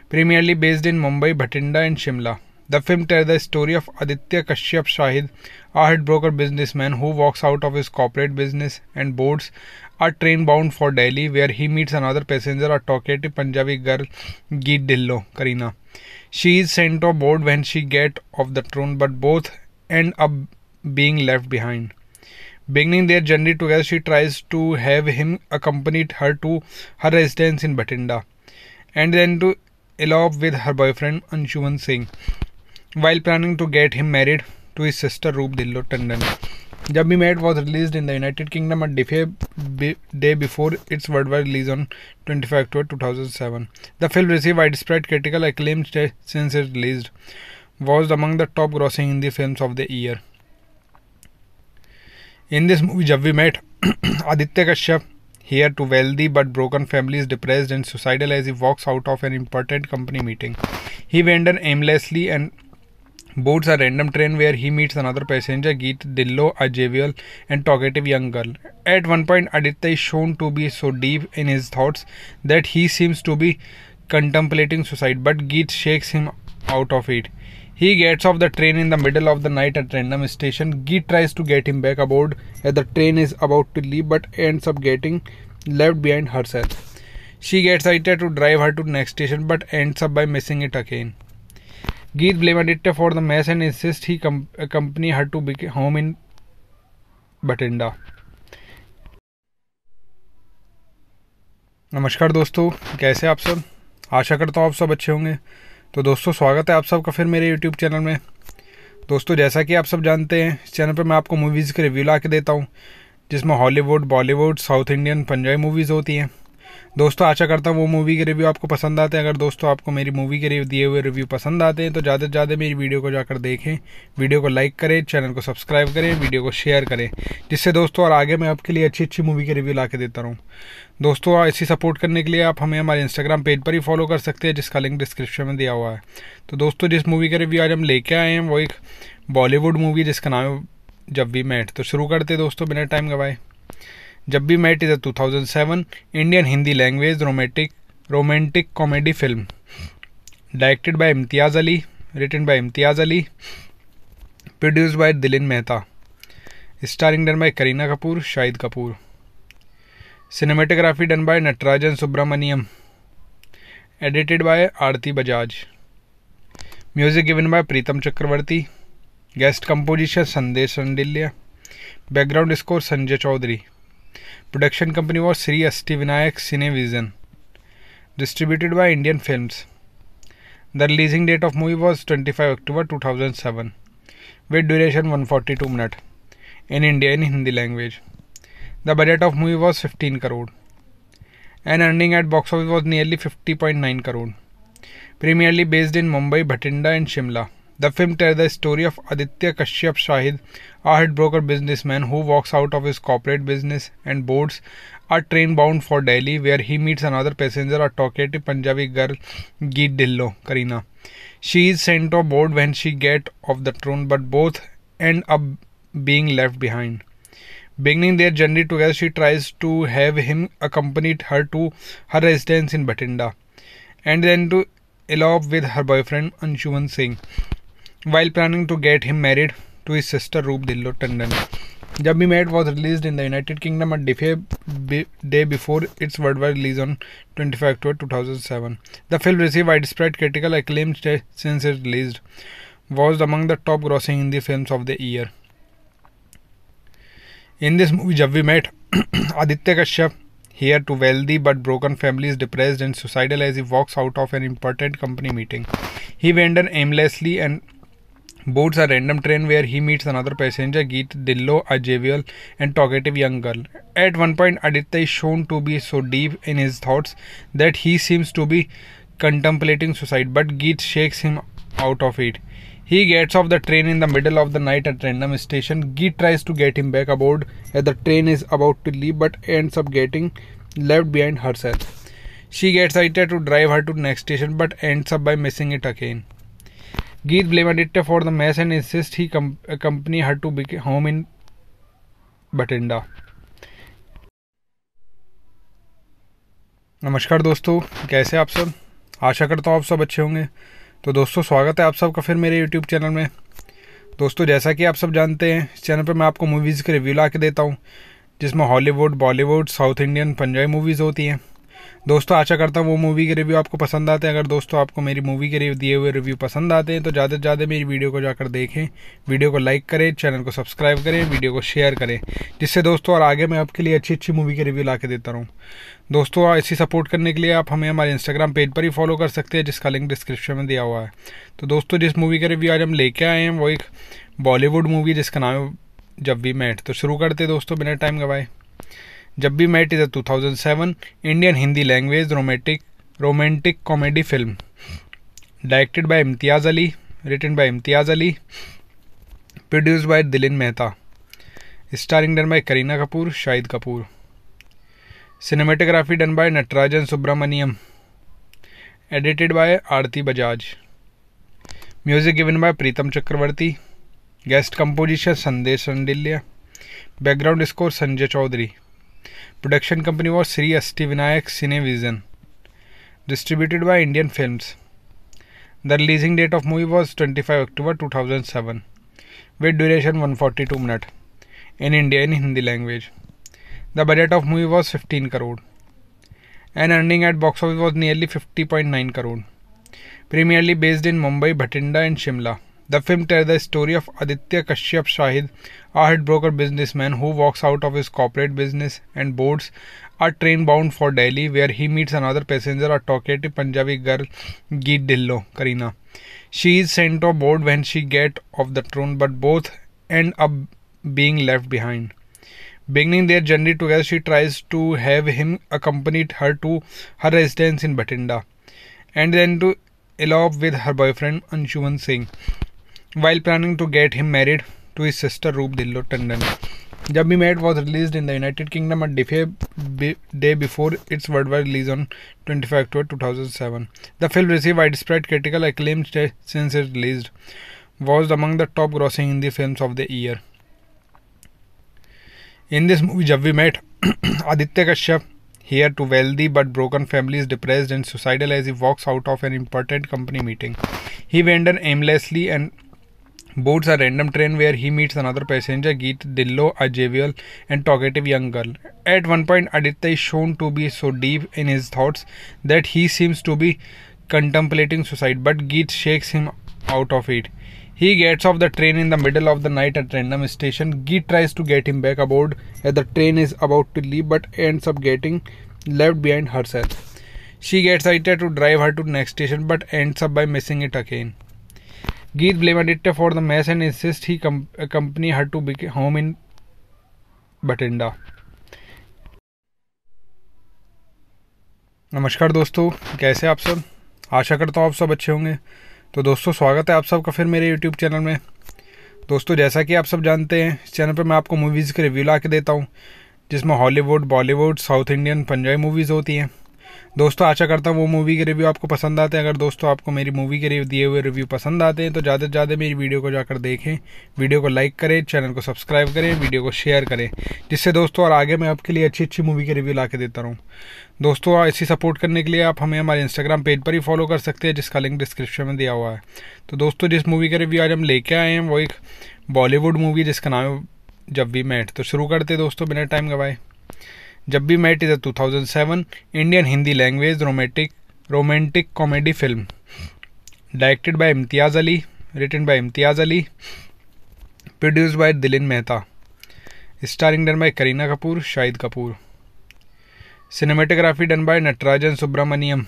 primarily based in Mumbai, Bhatinda, and Shimla. The film tells the story of Aditya Kashyap Shahid, a headbroker businessman who walks out of his corporate business and boards a train bound for Delhi, where he meets another passenger, a talkative Punjabi girl, Geet Dillo, Karina. She is sent aboard when she gets off the train, but both end up being left behind. Beginning their journey together, she tries to have him accompany her to her residence in Batinda, and then to elope with her boyfriend Anshuman Singh while planning to get him married to his sister Roop Dillo Tandon. Jabbi Mad was released in the United Kingdom a day before its worldwide release on 25 October 2007. The film received widespread critical acclaim since it released, was among the top grossing Hindi films of the year. In this movie, Jabbi met Aditya Kashyap, here to wealthy but broken families, depressed and suicidal as he walks out of an important company meeting. He wanders aimlessly and boards a random train where he meets another passenger, Geet Dillo, a jovial and talkative young girl. At one point, Aditya is shown to be so deep in his thoughts that he seems to be contemplating suicide, but Geet shakes him out of it. He gets off the train in the middle of the night at random station. Geet tries to get him back aboard as the train is about to leave, but ends up getting left behind herself. She gets excited to drive her to next station, but ends up by missing it again. गीत blamed Aditya for the mess and insisted he com- accompany her to be home in Batinda. नमस्कार दोस्तों कैसे आप सब आशा करता हूँ आप सब अच्छे होंगे तो दोस्तों स्वागत है आप सबका फिर मेरे यूट्यूब चैनल में दोस्तों जैसा कि आप सब जानते हैं इस चैनल पर मैं आपको मूवीज़ के रिव्यू ला के देता हूँ जिसमें Hollywood Bollywood south Indian Punjabi movies होती हैं दोस्तों आशा करता हूँ वो मूवी के रिव्यू आपको पसंद आते हैं अगर दोस्तों आपको मेरी मूवी के दिए हुए रिव्यू पसंद आते हैं तो ज़्यादा से ज़्यादा मेरी वीडियो को जाकर देखें वीडियो को लाइक करें चैनल को सब्सक्राइब करें वीडियो को शेयर करें जिससे दोस्तों और आगे मैं आपके लिए अच्छी अच्छी मूवी के रिव्यू ला के देता रहूँ दोस्तों ऐसी सपोर्ट करने के लिए आप हमें हमारे इंस्टाग्राम पेज पर ही फॉलो कर सकते हैं जिसका लिंक डिस्क्रिप्शन में दिया हुआ है तो दोस्तों जिस मूवी का रिव्यू आज हम लेके आए हैं वो एक बॉलीवुड मूवी जिसका नाम है जब भी मैट तो शुरू करते दोस्तों बिना टाइम गवाए जब भी met is a 2007 Indian Hindi language romantic romantic comedy film directed by Imtiaz Ali written by Imtiaz Ali produced by Dhilin Mehta starring done by Kareena Kapoor Shahid Kapoor cinematography done by Natarajan Subramaniam edited by Aarti Bajaj music given by Pritam Chakraborty guest composition Sandesh Shandilya background score Sanjay Chaudhary Production company was Sri Astivinayak Cinevision, distributed by Indian Films. The releasing date of movie was 25 October 2007, with duration 142 minutes in India in Hindi language. The budget of movie was 15 crore, and earning at box office was nearly 50.9 crore, primarily based in Mumbai, Bhatinda, and Shimla. The film tells the story of Aditya Kashyap Shahid, a broker businessman who walks out of his corporate business and boards a train bound for Delhi, where he meets another passenger, a talkative Punjabi girl, Geet Dillo, Karina. She is sent aboard when she gets off the train, but both end up being left behind. Beginning their journey together, she tries to have him accompany her to her residence in Batinda, and then to elope with her boyfriend Anshuman Singh while planning to get him married to his sister Roop Dillo Tandon. Jabbi Mad was released in the United Kingdom a day before its worldwide release on 25 October 2007. The film received widespread critical acclaim since it released, was among the top grossing Hindi films of the year. In this movie, Jabbi met Aditya Kashyap, here to wealthy but broken families, depressed and suicidal as he walks out of an important company meeting. He wanders aimlessly and boards a random train where he meets another passenger, Geet Dillo, a jovial and talkative young girl. At one point, Aditya is shown to be so deep in his thoughts that he seems to be contemplating suicide, but Geet shakes him out of it. He gets off the train in the middle of the night at random station. Geet tries to get him back aboard as the train is about to leave, but ends up getting left behind herself. She gets Aditya to drive her to next station, but ends up by missing it again. गीत blamed Aditya for the mess and insisted he com- accompany her to be home in Batinda. नमस्कार दोस्तों कैसे आप सब आशा करता हूँ आप सब अच्छे होंगे तो दोस्तों स्वागत है आप सबका फिर मेरे यूट्यूब चैनल में दोस्तों जैसा कि आप सब जानते हैं इस चैनल पर मैं आपको मूवीज़ के रिव्यू ला के देता हूँ जिसमें Hollywood Bollywood south Indian Punjabi movies होती हैं दोस्तों आशा करता हूँ वो मूवी के रिव्यू आपको पसंद आते हैं अगर दोस्तों आपको मेरी मूवी के दिए हुए रिव्यू पसंद आते हैं तो ज़्यादा से ज़्यादा मेरी वीडियो को जाकर देखें वीडियो को लाइक करें चैनल को सब्सक्राइब करें वीडियो को शेयर करें जिससे दोस्तों और आगे मैं आपके लिए अच्छी अच्छी मूवी के रिव्यू ला के देता रहूँ दोस्तों ऐसी सपोर्ट करने के लिए आप हमें हमारे इंस्टाग्राम पेज पर ही फॉलो कर सकते हैं जिसका लिंक डिस्क्रिप्शन में दिया हुआ है तो दोस्तों जिस मूवी का रिव्यू आज हम लेके आए हैं वो एक बॉलीवुड मूवी जिसका नाम है जब भी मैट तो शुरू करते दोस्तों बिना टाइम गवाए जब भी met is a 2007 Indian Hindi language romantic romantic comedy film directed by Imtiaz Ali written by Imtiaz Ali produced by Dhilin Mehta starring done by Kareena Kapoor Shahid Kapoor cinematography done by Natarajan Subramaniam edited by Aarti Bajaj music given by Pritam Chakraborty guest composition Sandesh Shandilya background score Sanjay Chaudhary Production company was Sri Stevenayak Cinevision, distributed by Indian Films. The releasing date of movie was 25 October 2007, with duration 142 minutes in India in Hindi language. The budget of movie was 15 crore, and earning at box office was nearly 50.9 crore, primarily based in Mumbai, Bhatinda, and Shimla. The film tells the story of Aditya Kashyap Shahid, a headbroker businessman who walks out of his corporate business and boards a train bound for Delhi, where he meets another passenger, a talkative Punjabi girl, Geet Dillo, Karina. She is sent aboard when she gets off the train, but both end up being left behind. Beginning their journey together, she tries to have him accompany her to her residence in Batinda, and then to elope with her boyfriend Anshuman Singh while planning to get him married to his sister Roop Dillo Tandon. Jabbi was released in the United Kingdom a day before its worldwide release on 25 October 2007. The film received widespread critical acclaim since it released, was among the top grossing Hindi films of the year. In this movie, Jabbi met Aditya Kashyap, here to wealthy but broken families, depressed and suicidal as he walks out of an important company meeting. He wanders aimlessly and boards a random train where he meets another passenger, Geet Dillo, a jovial and talkative young girl. At one point, Aditya is shown to be so deep in his thoughts that he seems to be contemplating suicide, but Geet shakes him out of it. He gets off the train in the middle of the night at random station. Geet tries to get him back aboard as the train is about to leave, but ends up getting left behind herself. She gets Aditya to drive her to next station, but ends up by missing it again. गीत blamed it for the mess and insisted he com- accompany her to be home in Batinda. नमस्कार दोस्तों कैसे आप सब आशा करता हूँ आप सब अच्छे होंगे तो दोस्तों स्वागत है आप सबका फिर मेरे यूट्यूब चैनल में दोस्तों जैसा कि आप सब जानते हैं इस चैनल पर मैं आपको मूवीज़ के रिव्यू ला के देता हूँ जिसमें Hollywood Bollywood south Indian Punjabi movies होती हैं दोस्तों आशा करता हूँ वो मूवी के रिव्यू आपको पसंद आते हैं अगर दोस्तों आपको मेरी मूवी के दिए हुए रिव्यू पसंद आते हैं तो ज़्यादा से ज़्यादा मेरी वीडियो को जाकर देखें वीडियो को लाइक करें चैनल को सब्सक्राइब करें वीडियो को शेयर करें जिससे दोस्तों और आगे मैं आपके लिए अच्छी अच्छी मूवी के रिव्यू ला के देता रहूँ दोस्तों इसी सपोर्ट करने के लिए आप हमें हमारे इंस्टाग्राम पेज पर ही फॉलो कर सकते हैं जिसका लिंक डिस्क्रिप्शन में दिया हुआ है तो दोस्तों जिस मूवी का रिव्यू आज हम लेके आए हैं वो एक बॉलीवुड मूवी जिसका नाम है जब भी मैट तो शुरू करते दोस्तों बिना टाइम गवाए जब भी met is a 2007 Indian Hindi language romantic romantic comedy film directed by Imtiaz Ali written by Imtiaz Ali produced by Dhilin Mehta starring done by Kareena Kapoor Shahid Kapoor cinematography done by Natarajan Subramaniam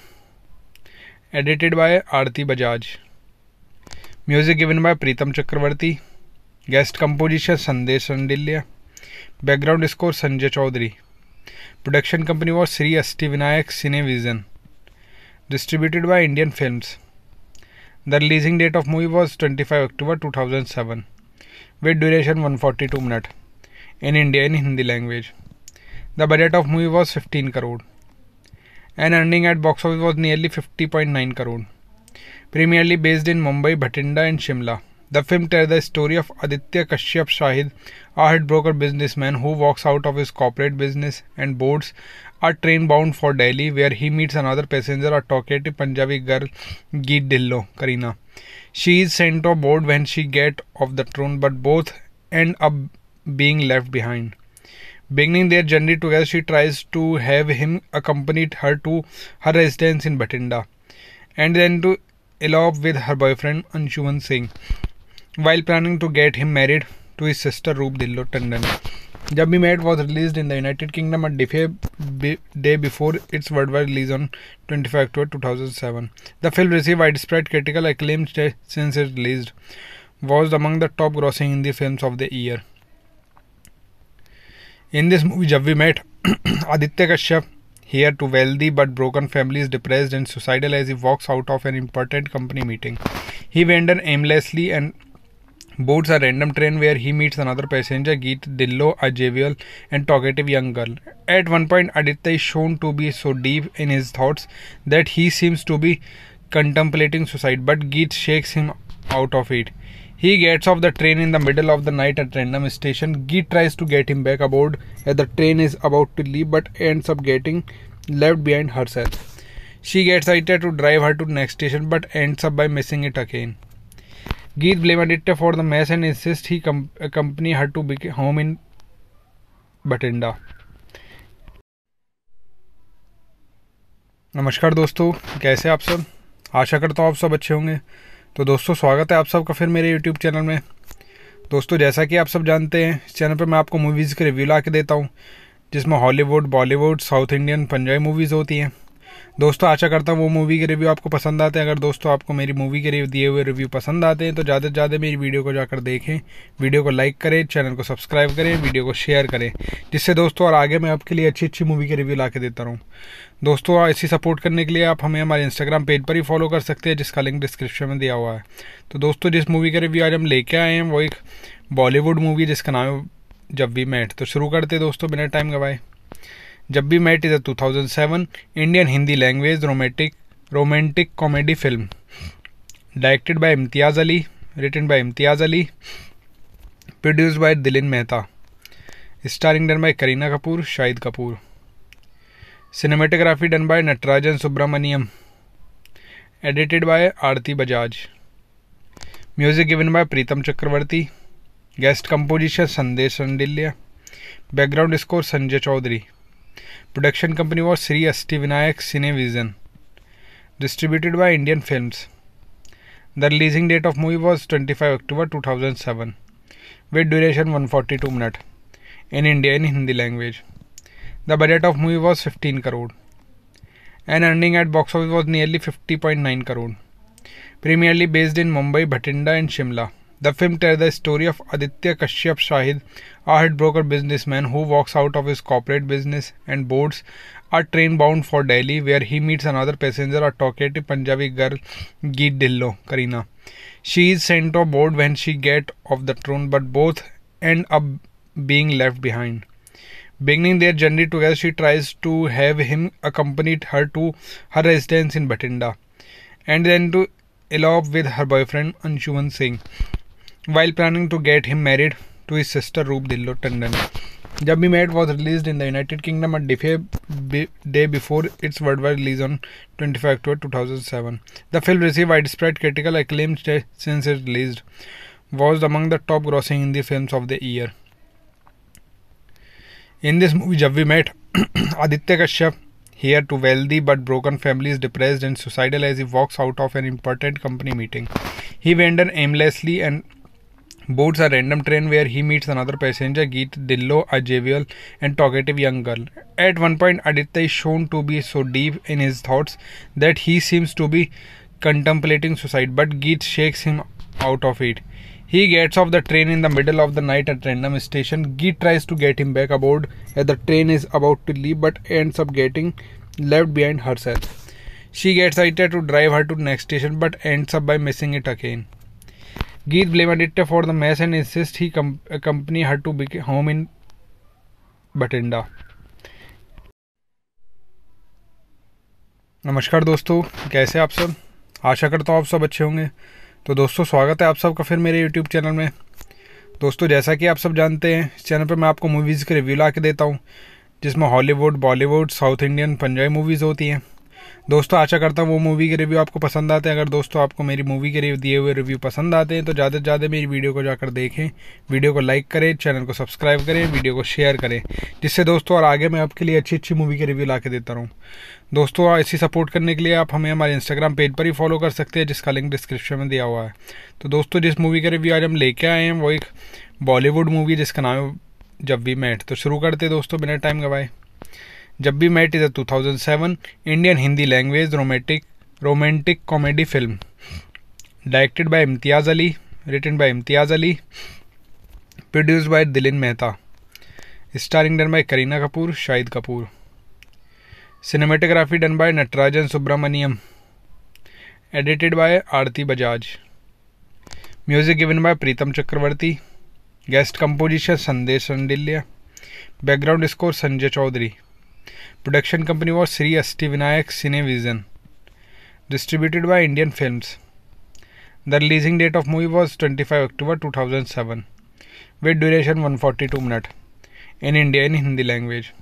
edited by Aarti Bajaj music given by Pritam Chakraborty guest composition Sandesh Shandilya background score Sanjay Chaudhary Production company was Sri Astivinayak Cinevision, distributed by Indian Films. The releasing date of movie was 25 October 2007, with duration 142 minutes in India in Hindi language. The budget of movie was 15 crore, and earning at box office was nearly 50.9 crore, primarily based in Mumbai, Bhatinda, and Shimla. The film tells the story of Aditya Kashyap Shahid, a headbroker businessman who walks out of his corporate business and boards a train bound for Delhi, where he meets another passenger, a talkative Punjabi girl, Geet Dillo, Karina. She is sent aboard when she gets off the train, but both end up being left behind. Beginning their journey together, she tries to have him accompany her to her residence in Batinda, and then to elope with her boyfriend Anshuman Singh while planning to get him married to his sister Roop Dillo Tandon. Jabbi Mad was released in the United Kingdom a day before its worldwide release on 25 October 2007. The film received widespread critical acclaim since it released, was among the top grossing Hindi films of the year. In this movie, Jabbi met Aditya Kashyap, here to wealthy but broken families, depressed and suicidal as he walks out of an important company meeting. He wanders aimlessly and boards a random train where he meets another passenger, Geet Dillo, a jovial and talkative young girl. At one point, Aditya is shown to be so deep in his thoughts that he seems to be contemplating suicide, but Geet shakes him out of it. He gets off the train in the middle of the night at random station. Geet tries to get him back aboard as the train is about to leave, but ends up getting left behind herself. She gets Aditya to drive her to next station, but ends up by missing it again. गीत blamed Aditya for the mess and insisted he com- accompany her to be home in Batinda. नमस्कार दोस्तों कैसे आप सब आशा करता हूँ आप सब अच्छे होंगे तो दोस्तों स्वागत है आप सबका फिर मेरे यूट्यूब चैनल में दोस्तों जैसा कि आप सब जानते हैं इस चैनल पर मैं आपको मूवीज़ के रिव्यू ला के देता हूँ जिसमें Hollywood Bollywood south Indian Punjabi movies होती हैं दोस्तों आशा करता हूँ वो मूवी के रिव्यू आपको पसंद आते हैं अगर दोस्तों आपको मेरी मूवी के दिए हुए रिव्यू पसंद आते हैं तो ज़्यादा से ज़्यादा मेरी वीडियो को जाकर देखें वीडियो को लाइक करें चैनल को सब्सक्राइब करें वीडियो को शेयर करें जिससे दोस्तों और आगे मैं आपके लिए अच्छी अच्छी मूवी के रिव्यू ला के देता रहूँ दोस्तों इसी सपोर्ट करने के लिए आप हमें हमारे इंस्टाग्राम पेज पर ही फॉलो कर सकते हैं जिसका लिंक डिस्क्रिप्शन में दिया हुआ है तो दोस्तों जिस मूवी का रिव्यू आज हम लेके आए हैं वो एक बॉलीवुड मूवी जिसका नाम है जब भी मैट तो शुरू करते दोस्तों बिना टाइम गवाए जब भी met is a 2007 Indian Hindi language romantic romantic comedy film directed by Imtiaz Ali written by Imtiaz Ali produced by Dhilin Mehta starring done by Kareena Kapoor Shahid Kapoor cinematography done by Natarajan Subramaniam edited by Aarti Bajaj music given by Pritam Chakraborty guest composition Sandesh Shandilya background score Sanjay Chaudhary Production company was Sri Stevenayak Cinevision, distributed by Indian Films. The releasing date of movie was 25 October 2007, with duration 142 minutes, in India in Hindi language. The budget of movie was 15 crore, and earning at box office was nearly 50.9 crore, primarily based in Mumbai, Bhatinda and Shimla. The film tells the story of Aditya Kashyap Shahid, a headbroker businessman who walks out of his corporate business and boards a train bound for Delhi, where he meets another passenger, a talkative Punjabi girl, Geet Dillo, Karina. She is sent aboard when she gets off the train, but both end up being left behind. Beginning their journey together, she tries to have him accompany her to her residence in Batinda, and then to elope with her boyfriend Anshuman Singh while planning to get him married to his sister Roop Dillo Tandon. Jabbi was released in the United Kingdom a day before its worldwide release on 25 October 2007. The film received widespread critical acclaim since it released, was among the top grossing Hindi films of the year. In this movie, Jabbi met Aditya Kashyap, here to wealthy but broken families, depressed and suicidal as he walks out of an important company meeting. He wanders aimlessly and boards a random train where he meets another passenger, Geet Dillo, a jovial and talkative young girl. At one point, Aditya is shown to be so deep in his thoughts that he seems to be contemplating suicide, but Geet shakes him out of it. He gets off the train in the middle of the night at random station. Geet tries to get him back aboard as the train is about to leave, but ends up getting left behind herself. She gets Aditya to drive her to next station, but ends up by missing it again. गीत blamed Ditta for the mess and insisted he com- accompany her to be home in Batinda. नमस्कार दोस्तों कैसे आप सब आशा करता हूँ आप सब अच्छे होंगे तो दोस्तों स्वागत है आप सबका फिर मेरे यूट्यूब चैनल में दोस्तों जैसा कि आप सब जानते हैं इस चैनल पर मैं आपको मूवीज़ के रिव्यू ला के देता हूँ जिसमें Hollywood Bollywood south Indian Punjabi movies होती हैं दोस्तों आशा करता हूँ वो मूवी के रिव्यू आपको पसंद आते हैं अगर दोस्तों आपको मेरी मूवी के दिए हुए रिव्यू पसंद आते हैं तो ज़्यादा से ज़्यादा मेरी वीडियो को जाकर देखें वीडियो को लाइक करें चैनल को सब्सक्राइब करें वीडियो को शेयर करें जिससे दोस्तों और आगे मैं आपके लिए अच्छी अच्छी मूवी के रिव्यू ला के देता रहूँ दोस्तों ऐसी सपोर्ट करने के लिए आप हमें हमारे इंस्टाग्राम पेज पर ही फॉलो कर सकते हैं जिसका लिंक डिस्क्रिप्शन में दिया हुआ है तो दोस्तों जिस मूवी का रिव्यू आज हम लेके आए हैं वो एक बॉलीवुड मूवी जिसका नाम है जब भी मैट तो शुरू करते दोस्तों बिना टाइम गवाए जब भी met is a 2007 Indian Hindi language romantic romantic comedy film directed by Imtiaz Ali written by Imtiaz Ali produced by Dhilin Mehta starring done by Kareena Kapoor Shahid Kapoor cinematography done by Natarajan Subramaniam edited by Aarti Bajaj music given by Pritam Chakraborty guest composition Sandesh Shandilya background score Sanjay Chaudhary Production company was Sri Stevenayak Cinevision, distributed by Indian Films. The releasing date of movie was 25 October 2007, with duration 142 minutes in India in Hindi language.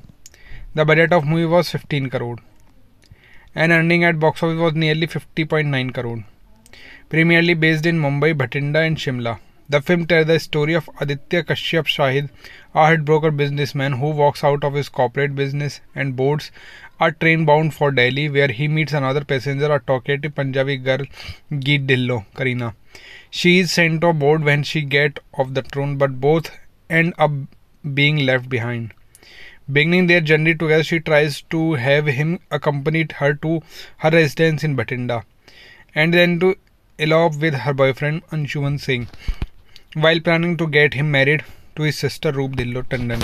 The budget of movie was 15 crore, and earning at box office was nearly 50.9 crore, primarily based in Mumbai, Bhatinda, and Shimla. The film tells the story of Aditya Kashyap Shahid, a headbroker businessman who walks out of his corporate business and boards a train bound for Delhi, where he meets another passenger, a talkative Punjabi girl, Geet Dillo, Karina. She is sent aboard when she gets off the train, but both end up being left behind. Beginning their journey together, she tries to have him accompany her to her residence in Batinda, and then to elope with her boyfriend Anshuman Singh while planning to get him married to his sister Roop Dillo Tandon.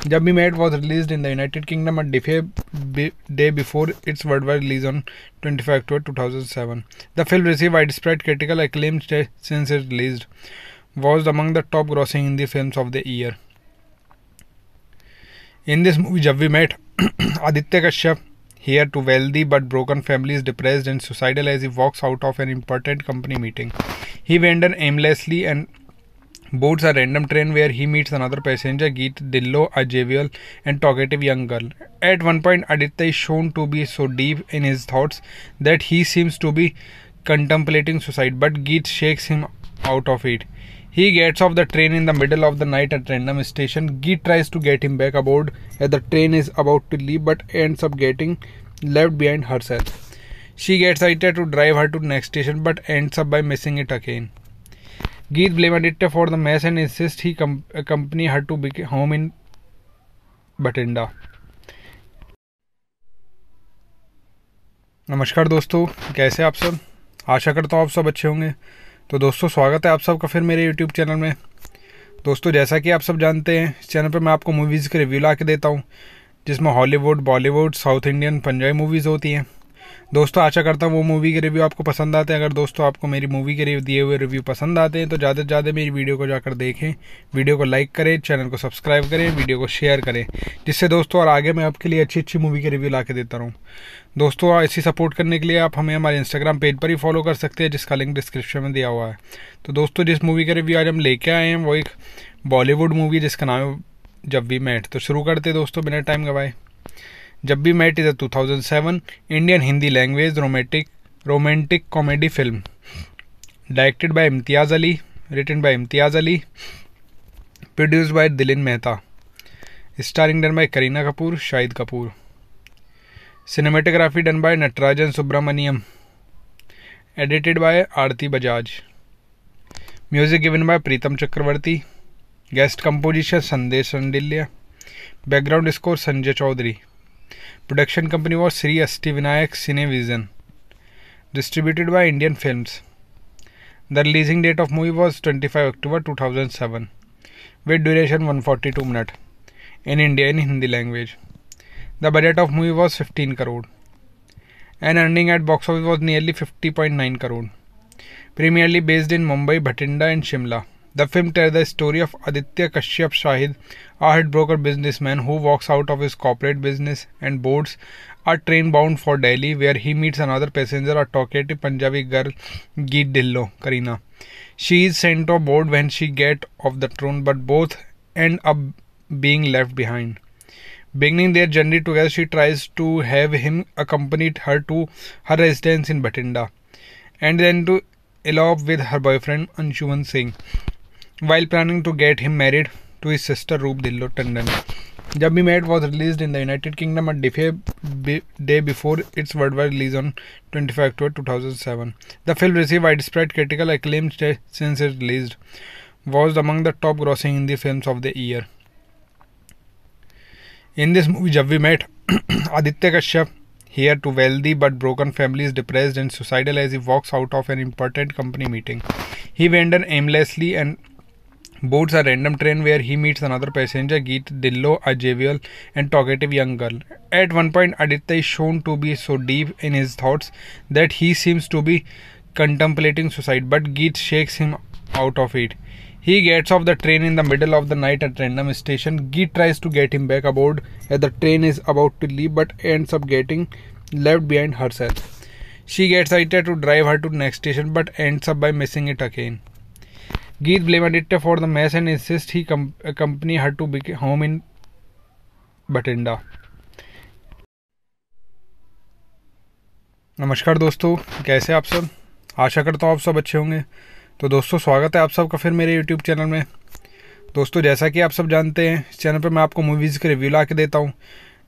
Jabbi was released in the United Kingdom a day before its worldwide release on 25 October 2007. The film received widespread critical acclaim since it released, was among the top grossing Hindi films of the year. In this movie, Jabbi met Aditya Kashyap, here to wealthy but broken families, depressed and suicidal as he walks out of an important company meeting. He wanders aimlessly and boards a random train where he meets another passenger, Geet Dillo, a jovial and talkative young girl. At one point, Aditya is shown to be so deep in his thoughts that he seems to be contemplating suicide, but Geet shakes him out of it. He gets off the train in the middle of the night at random station. Geet tries to get him back aboard as the train is about to leave, but ends up getting left behind herself. She gets Aditya to drive her to next station, but ends up by missing it again. गीत blamed Ditta for the mess and insisted he com- accompany her to be home in Batinda. नमस्कार दोस्तों कैसे आप सब आशा करता हूँ आप सब अच्छे होंगे तो दोस्तों स्वागत है आप सबका फिर मेरे यूट्यूब चैनल में दोस्तों जैसा कि आप सब जानते हैं इस चैनल पर मैं आपको मूवीज़ के रिव्यू ला के देता हूँ जिसमें Hollywood Bollywood south Indian Punjabi movies होती हैं दोस्तों आशा करता हूँ वो मूवी के रिव्यू आपको पसंद आते हैं अगर दोस्तों आपको मेरी मूवी के दिए हुए रिव्यू पसंद आते हैं तो ज़्यादा से ज़्यादा मेरी वीडियो को जाकर देखें वीडियो को लाइक करें चैनल को सब्सक्राइब करें वीडियो को शेयर करें जिससे दोस्तों और आगे मैं आपके लिए अच्छी अच्छी मूवी के रिव्यू ला के देता रहूँ दोस्तों ऐसी सपोर्ट करने के लिए आप हमें हमारे इंस्टाग्राम पेज पर ही फॉलो कर सकते हैं जिसका लिंक डिस्क्रिप्शन में दिया हुआ है तो दोस्तों जिस मूवी का रिव्यू आज हम लेके आए हैं वो एक बॉलीवुड मूवी जिसका नाम है जब भी मैट तो शुरू करते दोस्तों बिना टाइम गवाए जब भी met is a 2007 Indian Hindi language romantic romantic comedy film directed by Imtiaz Ali written by Imtiaz Ali produced by Dhilin Mehta starring done by Kareena Kapoor Shahid Kapoor cinematography done by Natarajan Subramaniam edited by Aarti Bajaj music given by Pritam Chakraborty guest composition Sandesh Shandilya background score Sanjay Chaudhary Production company was Sri Stevenayak Cinevision, distributed by Indian Films. The releasing date of movie was 25 October 2007, with duration 142 minutes, in India in Hindi language. The budget of movie was 15 crore, and earning at box office was nearly 50.9 crore, primarily based in Mumbai, Bhatinda and Shimla. The film tells the story of Aditya Kashyap Shahid, a headbroker businessman who walks out of his corporate business and boards a train bound for Delhi, where he meets another passenger, a talkative Punjabi girl, Geet Dillo, Karina. She is sent aboard when she gets off the train, but both end up being left behind. Beginning their journey together, she tries to have him accompany her to her residence in Batinda, and then to elope with her boyfriend Anshuman Singh while planning to get him married to his sister Roop Dillo Tandon. Jabbi was released in the United Kingdom a day before its worldwide release on 25 October 2007. The film received widespread critical acclaim since it released, was among the top grossing Hindi films of the year. In this movie, Jabbi met Aditya Kashyap, here to wealthy but broken families, depressed and suicidal as he walks out of an important company meeting. He wanders aimlessly and boards a random train where he meets another passenger, Geet Dillo, a jovial and talkative young girl. At one point, Aditya is shown to be so deep in his thoughts that he seems to be contemplating suicide, but Geet shakes him out of it. He gets off the train in the middle of the night at random station. Geet tries to get him back aboard as the train is about to leave, but ends up getting left behind herself. She gets Aditya to drive her to next station, but ends up by missing it again. गीत blamed Aditya for the mess and insisted he com- accompany her to be home in Batinda. नमस्कार दोस्तों कैसे आप सब आशा करता हूँ आप सब अच्छे होंगे तो दोस्तों स्वागत है आप सबका फिर मेरे यूट्यूब चैनल में दोस्तों जैसा कि आप सब जानते हैं इस चैनल पर मैं आपको मूवीज़ के रिव्यू ला के देता हूँ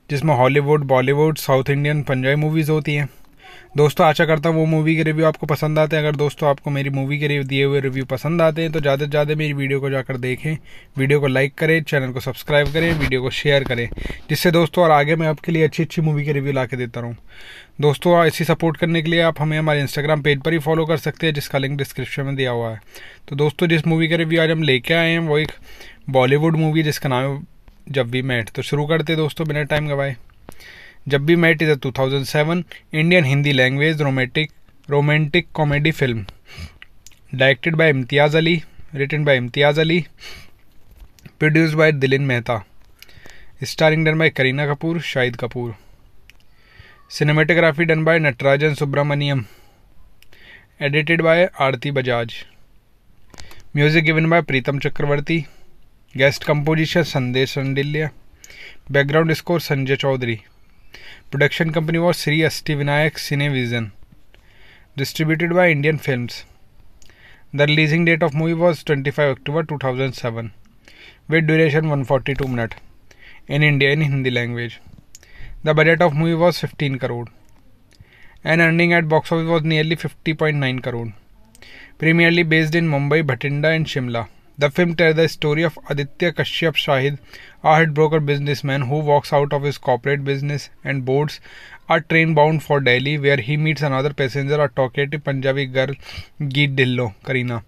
जिसमें Hollywood Bollywood south Indian Punjabi movies होती हैं दोस्तों आशा करता हूँ वो मूवी के रिव्यू आपको पसंद आते हैं अगर दोस्तों आपको मेरी मूवी के दिए हुए रिव्यू पसंद आते हैं तो ज़्यादा से ज़्यादा मेरी वीडियो को जाकर देखें वीडियो को लाइक करें चैनल को सब्सक्राइब करें वीडियो को शेयर करें जिससे दोस्तों और आगे मैं आपके लिए अच्छी अच्छी मूवी के रिव्यू ला के देता रहूँ दोस्तों ऐसी सपोर्ट करने के लिए आप हमें हमारे इंस्टाग्राम पेज पर ही फॉलो कर सकते हैं जिसका लिंक डिस्क्रिप्शन में दिया हुआ है तो दोस्तों जिस मूवी का रिव्यू आज हम लेके आए हैं वो एक बॉलीवुड मूवी जिसका नाम है जब भी मैट तो शुरू करते दोस्तों बिना टाइम गवाए जब भी met is a 2007 Indian Hindi language romantic romantic comedy film directed by Imtiaz Ali written by Imtiaz Ali produced by Dhilin Mehta starring done by Kareena Kapoor Shahid Kapoor cinematography done by Natarajan Subramaniam edited by Aarti Bajaj music given by Pritam Chakraborty guest composition Sandesh Shandilya background score Sanjay Chaudhary Production company was Sri Stevenayak Cinevision, distributed by Indian Films. The releasing date of movie was 25 October 2007, with duration 142 minutes in India in Hindi language. The budget of movie was 15 crore, and earning at box office was nearly 50.9 crore, primarily based in Mumbai, Bhatinda, and Shimla. The film tells the story of Aditya Kashyap Shahid, a headbroker businessman who walks out of his corporate business and boards a train bound for Delhi, where he meets another passenger, a talkative Punjabi girl, Geet Dillo, Karina.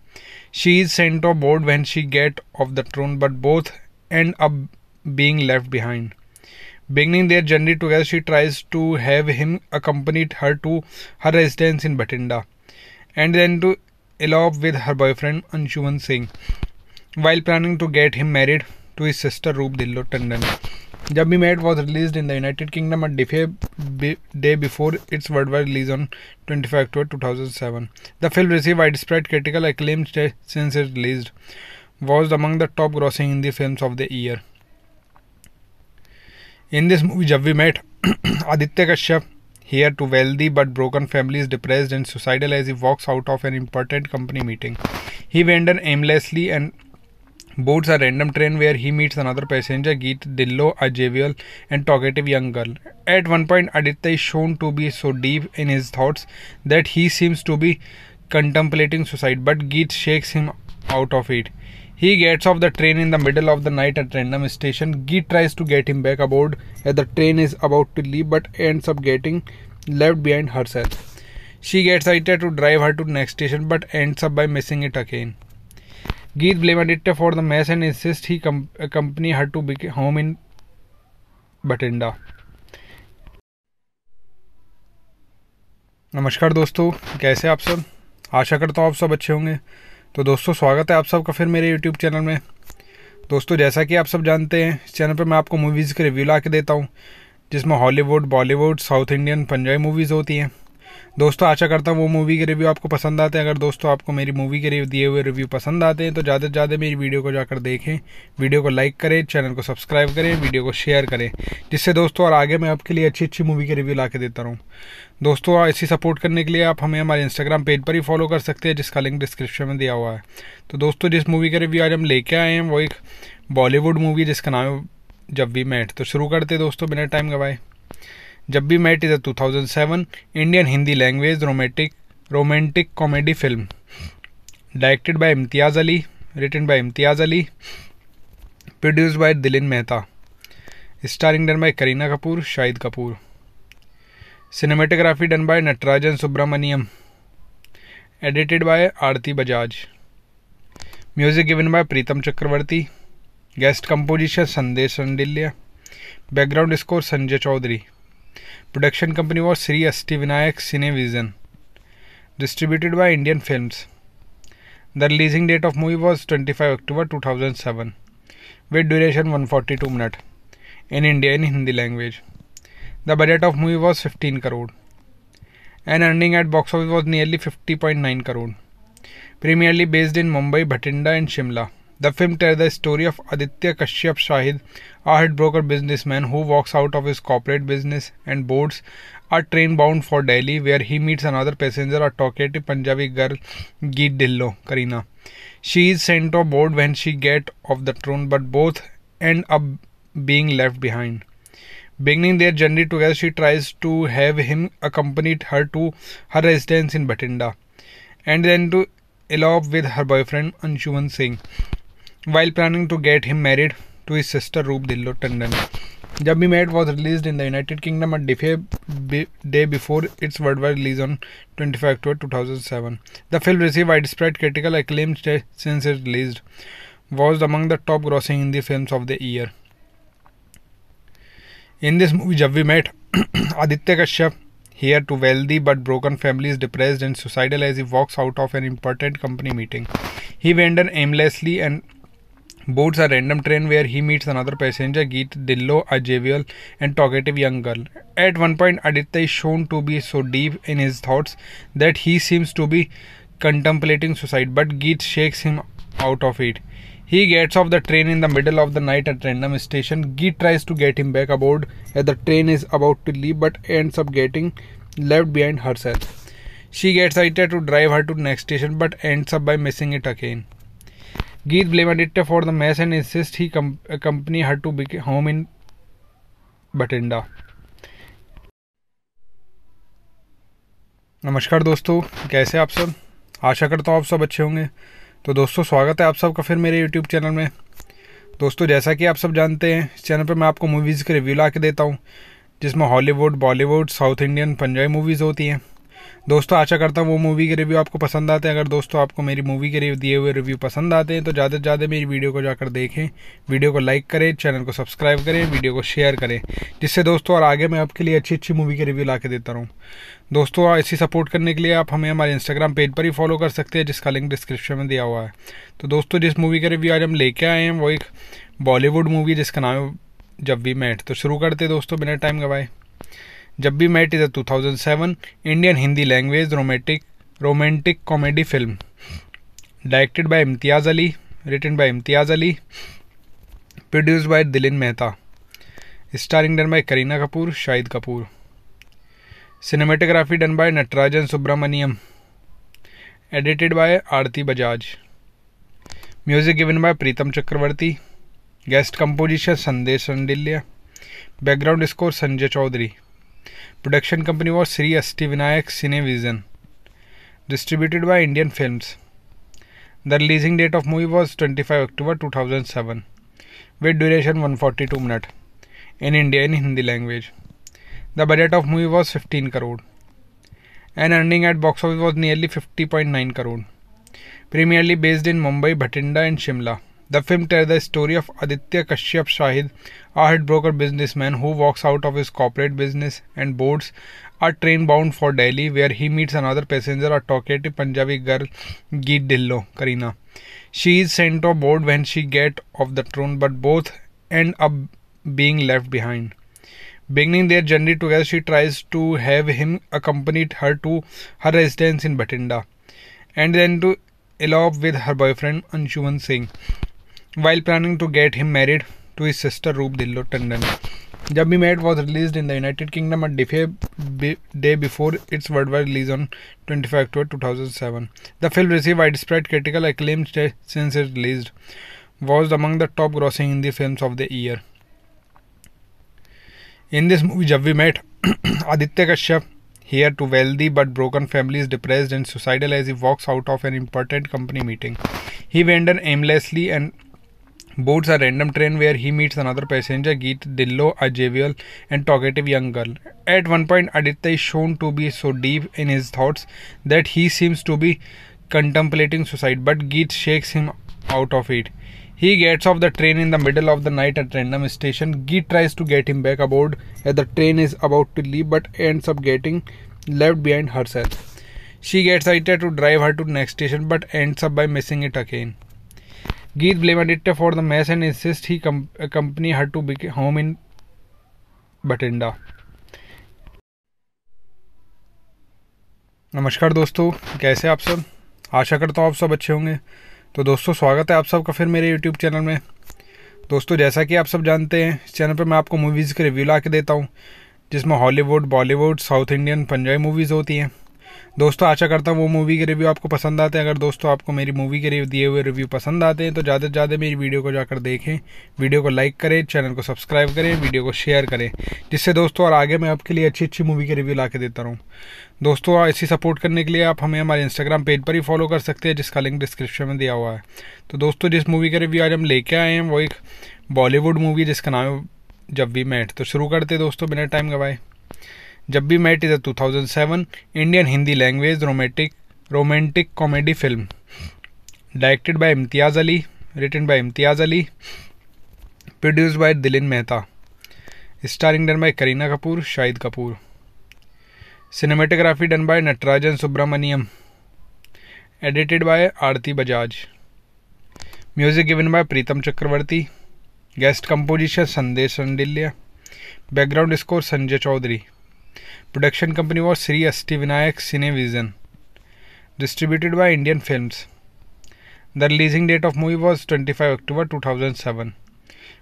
She is sent aboard when she gets off the train, but both end up being left behind. Beginning their journey together, she tries to have him accompany her to her residence in Batinda, and then to elope with her boyfriend Anshuman Singh while planning to get him married to his sister Roop Dillo Tandon. Jabbi was released in the United Kingdom a day before its worldwide release on 25 October 2007. The film received widespread critical acclaim since it released, was among the top grossing Hindi films of the year. In this movie, Jabbi met Aditya Kashyap, here to wealthy but broken families, depressed and suicidal as he walks out of an important company meeting. He wanders aimlessly and boards a random train where he meets another passenger, Geet Dillo, a jovial and talkative young girl. At one point, Aditya is shown to be so deep in his thoughts that he seems to be contemplating suicide, but Geet shakes him out of it. He gets off the train in the middle of the night at random station. Geet tries to get him back aboard as the train is about to leave, but ends up getting left behind herself. She gets excited to drive her to next station, but ends up by missing it again. गीत blamed Ditta for the mess and insisted he com- accompany her to be home in Batinda. नमस्कार दोस्तों कैसे आप सब आशा करता हूँ आप सब अच्छे होंगे तो दोस्तों स्वागत है आप सबका फिर मेरे यूट्यूब चैनल में दोस्तों जैसा कि आप सब जानते हैं इस चैनल पर मैं आपको मूवीज़ के रिव्यू ला के देता हूँ जिसमें Hollywood Bollywood south Indian Punjabi movies होती हैं दोस्तों आशा करता हूँ वो मूवी के रिव्यू आपको पसंद आते हैं अगर दोस्तों आपको मेरी मूवी के दिए हुए रिव्यू पसंद आते हैं तो ज़्यादा से ज़्यादा मेरी वीडियो को जाकर देखें वीडियो को लाइक करें चैनल को सब्सक्राइब करें वीडियो को शेयर करें जिससे दोस्तों और आगे मैं आपके लिए अच्छी अच्छी मूवी के रिव्यू ला देता रहूँ दोस्तों ऐसी सपोर्ट करने के लिए आप हमें हमारे इंस्टाग्राम पेज पर ही फॉलो कर सकते हैं जिसका लिंक डिस्क्रिप्शन में दिया हुआ है तो दोस्तों जिस मूवी का रिव्यू आज हम लेके आए हैं वो एक बॉलीवुड मूवी जिसका नाम है जब भी मैट तो शुरू करते दोस्तों बिना टाइम गवाए जब भी met is a 2007 Indian Hindi language romantic romantic comedy film directed by Imtiaz Ali written by Imtiaz Ali produced by Dhilin Mehta starring done by Kareena Kapoor Shahid Kapoor cinematography done by Natarajan Subramaniam edited by Aarti Bajaj music given by Pritam Chakraborty guest composition Sandesh Shandilya background score Sanjay Chaudhary Production company was Sri Astivinayak Cinevision, distributed by Indian Films. The releasing date of movie was 25 October 2007, with duration 142 minutes in India in Hindi language. The budget of movie was 15 crore, and earning at box office was nearly 50.9 crore, primarily based in Mumbai, Bhatinda, and Shimla. The film tells the story of Aditya Kashyap Shahid, a headbroker businessman who walks out of his corporate business and boards a train bound for Delhi, where he meets another passenger, a talkative Punjabi girl, Geet Dillo, Karina. She is sent aboard when she gets off the train, but both end up being left behind. Beginning their journey together, she tries to have him accompany her to her residence in Batinda, and then to elope with her boyfriend Anshuman Singh while planning to get him married to his sister Roop Dillo Tandon. Mad was released in the United Kingdom a day before its worldwide release on 25 October 2007. The film received widespread critical acclaim since it released, was among the top grossing Hindi films of the year. In this movie, Jabbi met Aditya Kashyap, here to wealthy but broken families, depressed and suicidal as he walks out of an important company meeting. He wanders aimlessly and boards a random train where he meets another passenger, Geet Dillo, a jovial and talkative young girl. At one point, Aditya is shown to be so deep in his thoughts that he seems to be contemplating suicide, but Geet shakes him out of it. He gets off the train in the middle of the night at random station. Geet tries to get him back aboard as the train is about to leave, but ends up getting left behind herself. She gets Aditya to drive her to next station, but ends up by missing it again. गीत blamed Aditya for the mess and insisted he com- accompany her to be home in Batinda. नमस्कार दोस्तों कैसे आप सब आशा करता हूँ आप सब अच्छे होंगे तो दोस्तों स्वागत है आप सबका फिर मेरे यूट्यूब चैनल में दोस्तों जैसा कि आप सब जानते हैं इस चैनल पर मैं आपको मूवीज़ के रिव्यू ला के देता हूँ जिसमें Hollywood Bollywood south Indian Punjabi movies होती हैं दोस्तों आशा करता हूँ वो मूवी के रिव्यू आपको पसंद आते हैं अगर दोस्तों आपको मेरी मूवी के दिए हुए रिव्यू पसंद आते हैं तो ज़्यादा से ज़्यादा मेरी वीडियो को जाकर देखें वीडियो को लाइक करें चैनल को सब्सक्राइब करें वीडियो को शेयर करें जिससे दोस्तों और आगे मैं आपके लिए अच्छी अच्छी मूवी के रिव्यू ला के देता रहूँ दोस्तों ऐसी सपोर्ट करने के लिए आप हमें हमारे इंस्टाग्राम पेज पर ही फॉलो कर सकते हैं जिसका लिंक डिस्क्रिप्शन में दिया हुआ है तो दोस्तों जिस मूवी का रिव्यू आज हम लेके आए हैं वो एक बॉलीवुड मूवी जिसका नाम है जब भी मैट तो शुरू करते दोस्तों बिना टाइम गवाए जब भी met is a 2007 Indian Hindi language romantic romantic comedy film directed by Imtiaz Ali written by Imtiaz Ali produced by Dhilin Mehta starring done by Kareena Kapoor Shahid Kapoor cinematography done by Natarajan Subramaniam edited by Aarti Bajaj music given by Pritam Chakraborty guest composition Sandesh Shandilya background score Sanjay Chaudhary Production company was Sri Stevenayak Cinevision, distributed by Indian Films. The releasing date of movie was 25 October 2007, with duration 142 minutes, in India in Hindi language. The budget of movie was 15 crore, and earning at box office was nearly 50.9 crore, primarily based in Mumbai, Bhatinda and Shimla. The film tells the story of Aditya Kashyap Shahid, a broker businessman who walks out of his corporate business and boards a train bound for Delhi, where he meets another passenger, a talkative Punjabi girl, Geet Dillo, Karina. She is sent aboard when she gets off the train, but both end up being left behind. Beginning their journey together, she tries to have him accompany her to her residence in Batinda, and then to elope with her boyfriend Anshuman Singh while planning to get him married to his sister Roop Dillo Tandon. Jabbi was released in the United Kingdom a day before its worldwide release on 25 October 2007. The film received widespread critical acclaim since it released, was among the top grossing Hindi films of the year. In this movie, Jabbi met Aditya Kashyap, here to wealthy but broken families, depressed and suicidal as he walks out of an important company meeting. He wanders aimlessly and boards a random train where he meets another passenger, Geet Dillo, a jovial and talkative young girl. At one point, Aditya is shown to be so deep in his thoughts that he seems to be contemplating suicide, but Geet shakes him out of it. He gets off the train in the middle of the night at random station. Geet tries to get him back aboard as the train is about to leave, but ends up getting left behind herself. She gets excited to drive her to next station, but ends up by missing it again. गीत blamed it for the mess and insisted he com- accompany her to be- home in Batinda. नमस्कार दोस्तों कैसे आप सब आशा करता हूँ आप सब अच्छे होंगे तो दोस्तों स्वागत है आप सबका फिर मेरे यूट्यूब चैनल में दोस्तों जैसा कि आप सब जानते हैं इस चैनल पर मैं आपको मूवीज़ के रिव्यू ला के देता हूँ जिसमें Hollywood Bollywood south Indian Punjabi movies होती हैं दोस्तों आशा करता हूँ वो मूवी के रिव्यू आपको पसंद आते हैं अगर दोस्तों आपको मेरी मूवी के दिए हुए रिव्यू पसंद आते हैं तो ज़्यादा से ज़्यादा मेरी वीडियो को जाकर देखें वीडियो को लाइक करें चैनल को सब्सक्राइब करें वीडियो को शेयर करें जिससे दोस्तों और आगे मैं आपके लिए अच्छी अच्छी मूवी के रिव्यू ला देता रहूँ दोस्तों ऐसी सपोर्ट करने के लिए आप हमें हमारे इंस्टाग्राम पेज पर ही फॉलो कर सकते हैं जिसका लिंक डिस्क्रिप्शन में दिया हुआ है तो दोस्तों जिस मूवी का रिव्यू आज हम लेके आए हैं वो एक बॉलीवुड मूवी जिसका नाम है जब भी मैट तो शुरू करते दोस्तों बिना टाइम गवाए जब भी met is a 2007 Indian Hindi language romantic romantic comedy film directed by Imtiaz Ali written by Imtiaz Ali produced by Dhilin Mehta starring done by Kareena Kapoor Shahid Kapoor cinematography done by Natarajan Subramaniam edited by Aarti Bajaj music given by Pritam Chakraborty guest composition Sandesh Shandilya background score Sanjay Chaudhary Production company was Sri Stevenayak Cinevision, distributed by Indian Films. The releasing date of movie was 25 October 2007,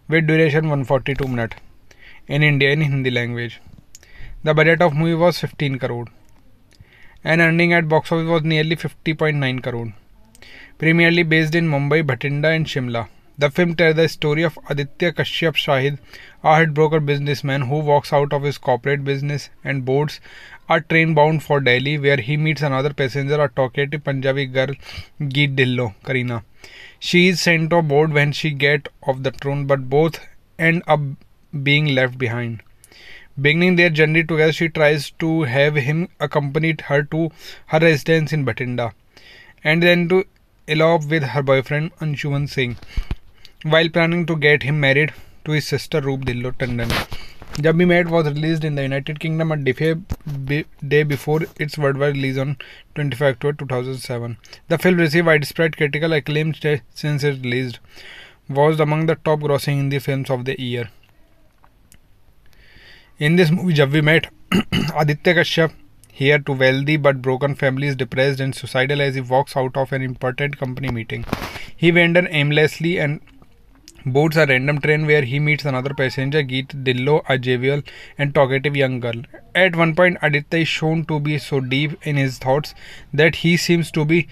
with duration 142 minutes, in India in Hindi language. The budget of movie was 15 crore, and earning at box office was nearly 50.9 crore, primarily based in Mumbai, Bhatinda and Shimla. The film tells the story of Aditya Kashyap Shahid, a broker businessman who walks out of his corporate business and boards a train bound for Delhi, where he meets another passenger, a talkative Punjabi girl, Geet Dillo, Karina. She is sent aboard when she gets off the train, but both end up being left behind. Beginning their journey together, she tries to have him accompany her to her residence in Batinda, and then to elope with her boyfriend Anshuman Singh while planning to get him married to his sister Roop Dillo Tandon. Mad was released in the United Kingdom a day before its worldwide release on 25 October 2007. The film received widespread critical acclaim since it released, was among the top grossing Hindi films of the year. In this movie, Jabbi met Aditya Kashyap, here to wealthy but broken families, depressed and suicidal as he walks out of an important company meeting. He wanders aimlessly and boards a random train where he meets another passenger, Geet Dillo, a jovial and talkative young girl. At one point, Aditya is shown to be so deep in his thoughts that he seems to be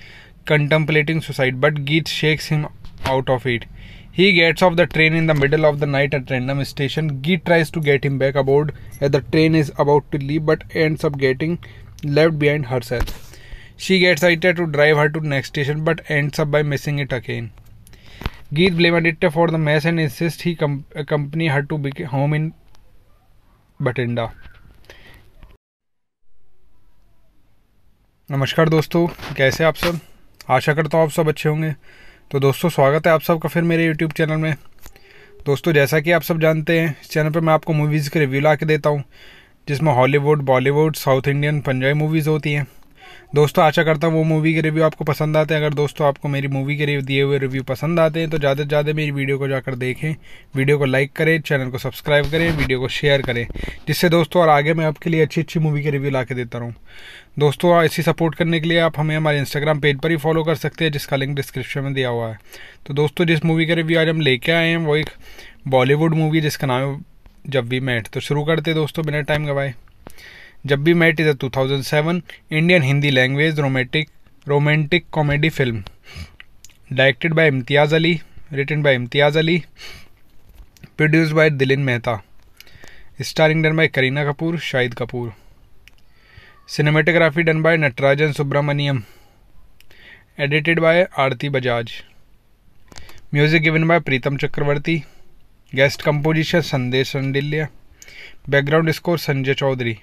contemplating suicide, but Geet shakes him out of it. He gets off the train in the middle of the night at random station. Geet tries to get him back aboard as the train is about to leave, but ends up getting left behind herself. She gets Aditya to drive her to next station, but ends up by missing it again. गीत blamed it for the mess and insisted he com- accompany her to be home in Batinda. नमस्कार दोस्तों कैसे आप सब आशा करता हूँ आप सब अच्छे होंगे तो दोस्तों स्वागत है आप सबका फिर मेरे यूट्यूब चैनल में दोस्तों जैसा कि आप सब जानते हैं इस चैनल पर मैं आपको मूवीज़ के रिव्यू ला के देता हूँ जिसमें Hollywood Bollywood south Indian Punjabi movies होती हैं दोस्तों आशा करता हूँ वो मूवी के रिव्यू आपको पसंद आते हैं अगर दोस्तों आपको मेरी मूवी के दिए हुए रिव्यू पसंद आते हैं तो ज़्यादा से ज़्यादा मेरी वीडियो को जाकर देखें वीडियो को लाइक करें चैनल को सब्सक्राइब करें वीडियो को शेयर करें जिससे दोस्तों और आगे मैं आपके लिए अच्छी अच्छी मूवी के रिव्यू ला के देता रहूँ दोस्तों इसी सपोर्ट करने के लिए आप हमें हमारे इंस्टाग्राम पेज पर ही फॉलो कर सकते हैं जिसका लिंक डिस्क्रिप्शन में दिया हुआ है तो दोस्तों जिस मूवी का रिव्यू आज हम लेके आए हैं वो एक बॉलीवुड मूवी जिसका नाम है जब भी मैट तो शुरू करते दोस्तों बिना टाइम गवाए जब भी met is a 2007 Indian Hindi language romantic romantic comedy film directed by Imtiaz Ali written by Imtiaz Ali produced by Dhilin Mehta starring done by Kareena Kapoor Shahid Kapoor cinematography done by Natarajan Subramaniam edited by Aarti Bajaj music given by Pritam Chakraborty guest composition Sandesh Shandilya background score Sanjay Chaudhary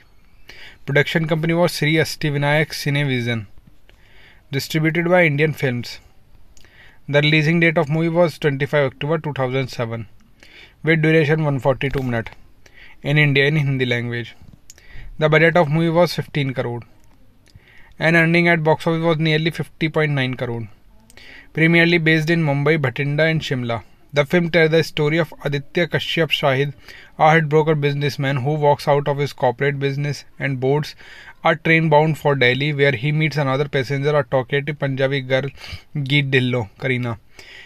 Production company was Sri Astivinayak Cinevision, distributed by Indian Films. The releasing date of movie was 25 October 2007, with duration 142 minutes in India in Hindi language. The budget of movie was 15 crore, and earning at box office was nearly 50.9 crore, primarily based in Mumbai, Bhatinda, and Shimla. The film tells the story of Aditya Kashyap Shahid, a headbroker businessman who walks out of his corporate business and boards a train bound for Delhi, where he meets another passenger, a talkative Punjabi girl, Geet Dillo, Karina.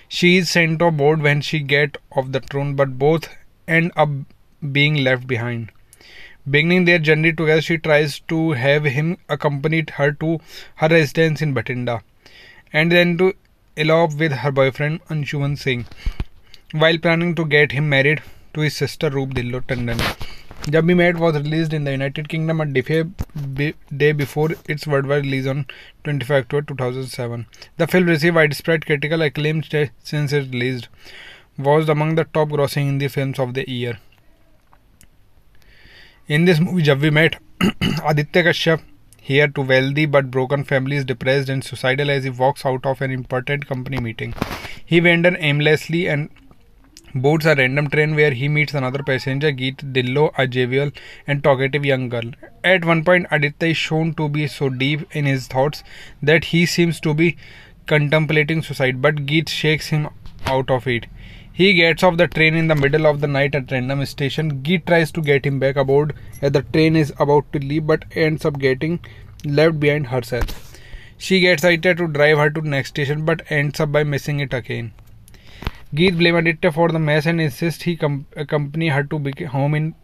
She is sent aboard when she gets off the train, but both end up being left behind. Beginning their journey together, she tries to have him accompany her to her residence in Batinda, and then to elope with her boyfriend Anshuman Singh while planning to get him married to his sister Roop Dillo Tandon. Jabbi was released in the United Kingdom a day before its worldwide release on 25 October 2007. The film received widespread critical acclaim since it released, was among the top grossing Hindi films of the year. In this movie, Jabbi met Aditya Kashyap, here to wealthy but broken families, depressed and suicidal as he walks out of an important company meeting. He wanders aimlessly and boards a random train where he meets another passenger, Geet Dillo, a jovial and talkative young girl. At one point, Aditya is shown to be so deep in his thoughts that he seems to be contemplating suicide, but Geet shakes him out of it. He gets off the train in the middle of the night at random station. Geet tries to get him back aboard as the train is about to leave, but ends up getting left behind herself. She gets Aditya to drive her to next station, but ends up by missing it again. Geet blamed Aditya for the mess and insists he com- accompany her to home in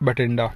Batinda.